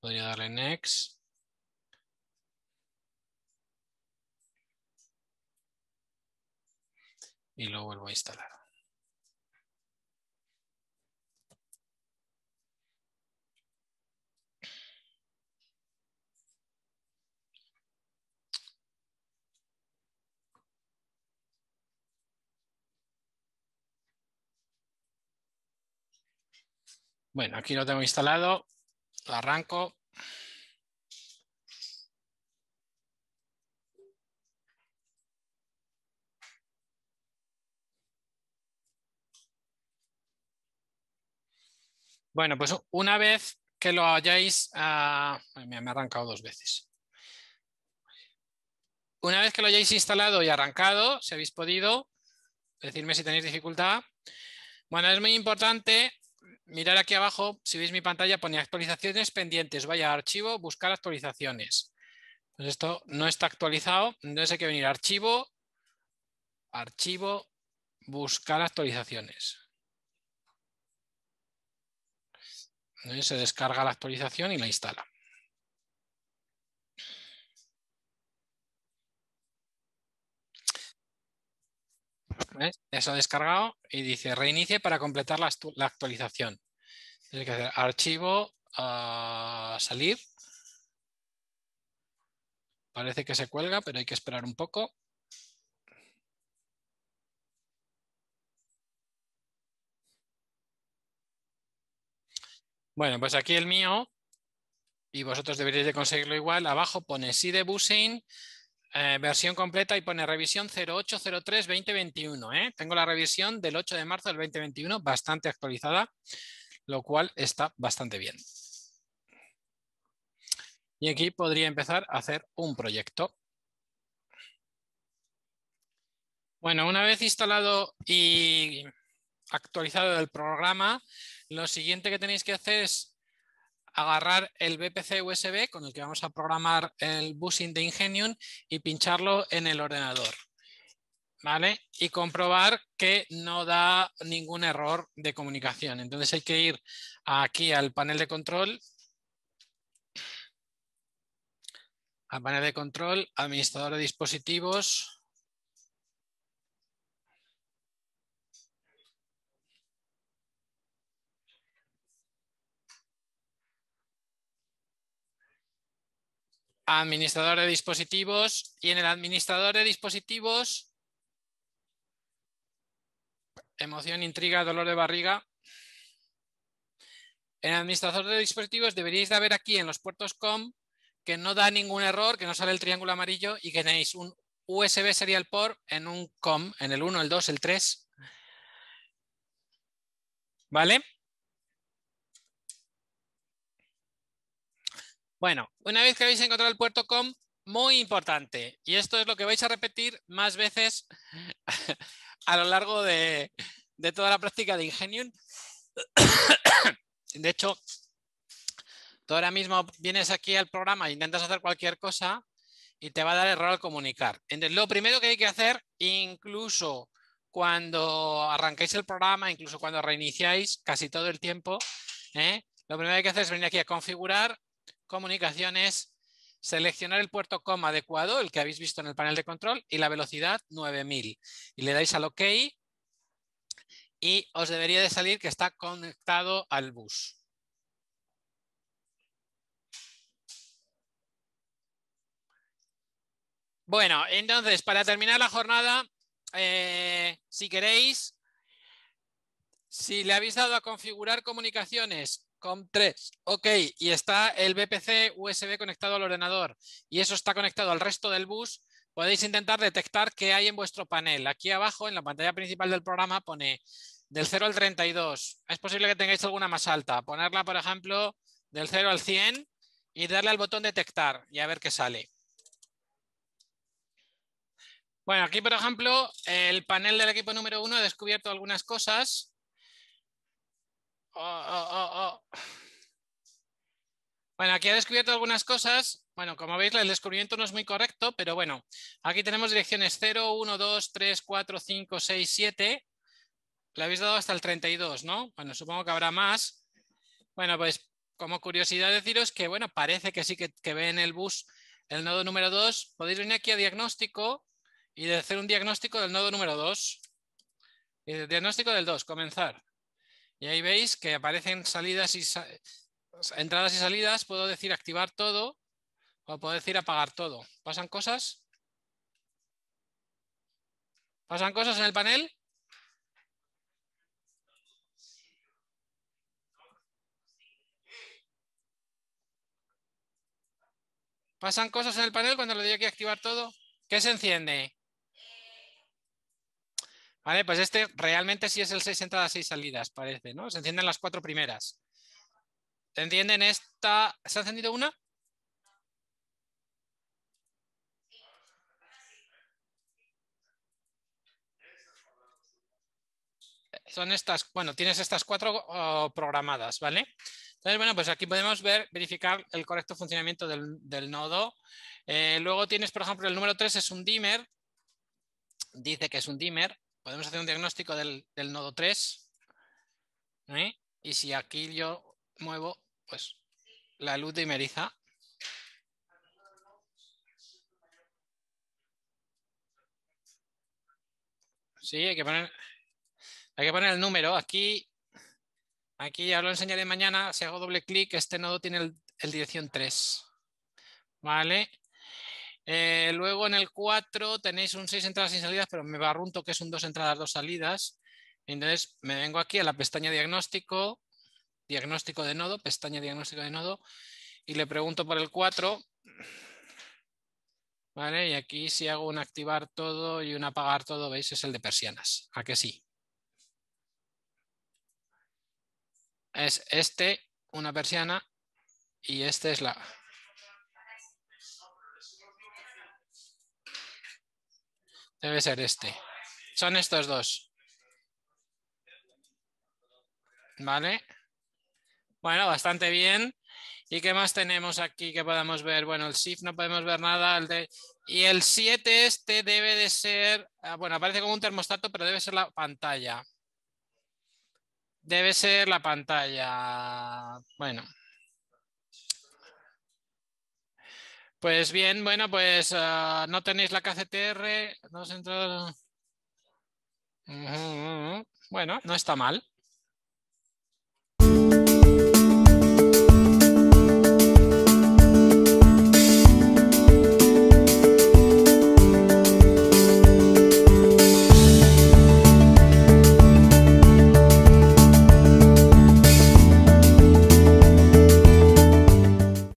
podría darle Next. Y lo vuelvo a instalar. Bueno, aquí lo tengo instalado, lo arranco. Bueno, pues una vez que lo hayáis... Ah, me ha arrancado dos veces. Una vez que lo hayáis instalado y arrancado, si habéis podido, decirme si tenéis dificultad. Bueno, es muy importante mirar aquí abajo, si veis mi pantalla, pone actualizaciones pendientes, vaya a archivo, buscar actualizaciones. Pues esto no está actualizado, entonces hay que venir a archivo, archivo, buscar actualizaciones. se descarga la actualización y la instala. eso ha descargado y dice reinicie para completar la, actualización. Tienes que hacer archivo, ah, salir. Parece que se cuelga, pero hay que esperar un poco. Bueno, pues aquí el mío, y vosotros deberíais de conseguirlo igual, abajo pone sí debussing eh, versión completa y pone revisión 0803-2021. ¿eh? Tengo la revisión del 8 de marzo del 2021 bastante actualizada, lo cual está bastante bien. Y aquí podría empezar a hacer un proyecto. Bueno, una vez instalado y actualizado el programa, lo siguiente que tenéis que hacer es agarrar el BPC USB con el que vamos a programar el busing de Ingenium y pincharlo en el ordenador. Y comprobar que no da ningún error de comunicación. Entonces hay que ir aquí al panel de control, al panel de control, administrador de dispositivos, administrador de dispositivos y en el administrador de dispositivos, emoción, intriga, dolor de barriga. En el administrador de dispositivos deberíais de haber aquí en los puertos COM que no da ningún error, que no sale el triángulo amarillo y que tenéis un USB serial port en un COM, en el 1, el 2, el 3. ¿Vale? Bueno, una vez que habéis encontrado el puerto com, muy importante, y esto es lo que vais a repetir más veces a lo largo de, toda la práctica de Ingenium. De hecho, tú ahora mismo vienes aquí al programa e intentas hacer cualquier cosa y te va a dar error al comunicar. Entonces, lo primero que hay que hacer, incluso cuando arranquéis el programa, incluso cuando reiniciáis casi todo el tiempo, ¿eh? lo primero que hay que hacer es venir aquí a configurar Comunicaciones, seleccionar el puerto COM adecuado, el que habéis visto en el panel de control, y la velocidad 9000. Y le dais al OK y os debería de salir que está conectado al bus. Bueno, entonces, para terminar la jornada, eh, si queréis, si le habéis dado a configurar comunicaciones 3 Ok, y está el BPC USB conectado al ordenador y eso está conectado al resto del bus. Podéis intentar detectar qué hay en vuestro panel. Aquí abajo, en la pantalla principal del programa, pone del 0 al 32. Es posible que tengáis alguna más alta. Ponerla, por ejemplo, del 0 al 100 y darle al botón detectar y a ver qué sale. Bueno, aquí, por ejemplo, el panel del equipo número 1 ha descubierto algunas cosas Oh, oh, oh, bueno, aquí ha descubierto algunas cosas. Bueno, como veis, el descubrimiento no es muy correcto, pero bueno, aquí tenemos direcciones 0, 1, 2, 3, 4, 5, 6, 7. Le habéis dado hasta el 32, ¿no? Bueno, supongo que habrá más. Bueno, pues como curiosidad deciros que, bueno, parece que sí que, ve en el bus el nodo número 2. Podéis venir aquí a diagnóstico y hacer un diagnóstico del nodo número 2. diagnóstico del 2, comenzar. Y ahí veis que aparecen salidas y entradas y salidas. Puedo decir activar todo o puedo decir apagar todo. ¿Pasan cosas? ¿Pasan cosas en el panel? ¿Pasan cosas en el panel cuando le doy aquí activar todo? ¿Qué se enciende? Vale, pues este realmente sí es el 6 entradas, 6 salidas, parece, ¿no? Se encienden las cuatro primeras. ¿Se encienden esta? ¿Se ha encendido una? Son estas, bueno, tienes estas cuatro oh, programadas, ¿vale? Entonces, bueno, pues aquí podemos ver, verificar el correcto funcionamiento del, nodo. Eh, luego tienes, por ejemplo, el número 3 es un dimmer, dice que es un dimmer podemos hacer un diagnóstico del, nodo 3. Y si aquí yo muevo, pues la luz dimeriza. Sí, hay que poner, hay que poner el número. Aquí, aquí ya lo enseñaré mañana. Si hago doble clic, este nodo tiene el, el dirección 3. ¿Vale? Eh, luego en el 4 tenéis un 6 entradas y salidas, pero me barrunto que es un 2 entradas, 2 salidas. Entonces me vengo aquí a la pestaña diagnóstico, diagnóstico de nodo, pestaña diagnóstico de nodo, y le pregunto por el 4. Vale, y aquí si hago un activar todo y un apagar todo, veis, es el de persianas. ¿A que sí? Es este, una persiana, y este es la... Debe ser este. Son estos dos. ¿Vale? Bueno, bastante bien. ¿Y qué más tenemos aquí que podamos ver? Bueno, el shift no podemos ver nada. Y el 7 este debe de ser, ah, bueno, aparece como un termostato, pero debe ser la pantalla. Debe ser la pantalla. Bueno, Pues bien, bueno, pues ah, no tenéis la KCTR, no os entrado... Bueno, no está mal.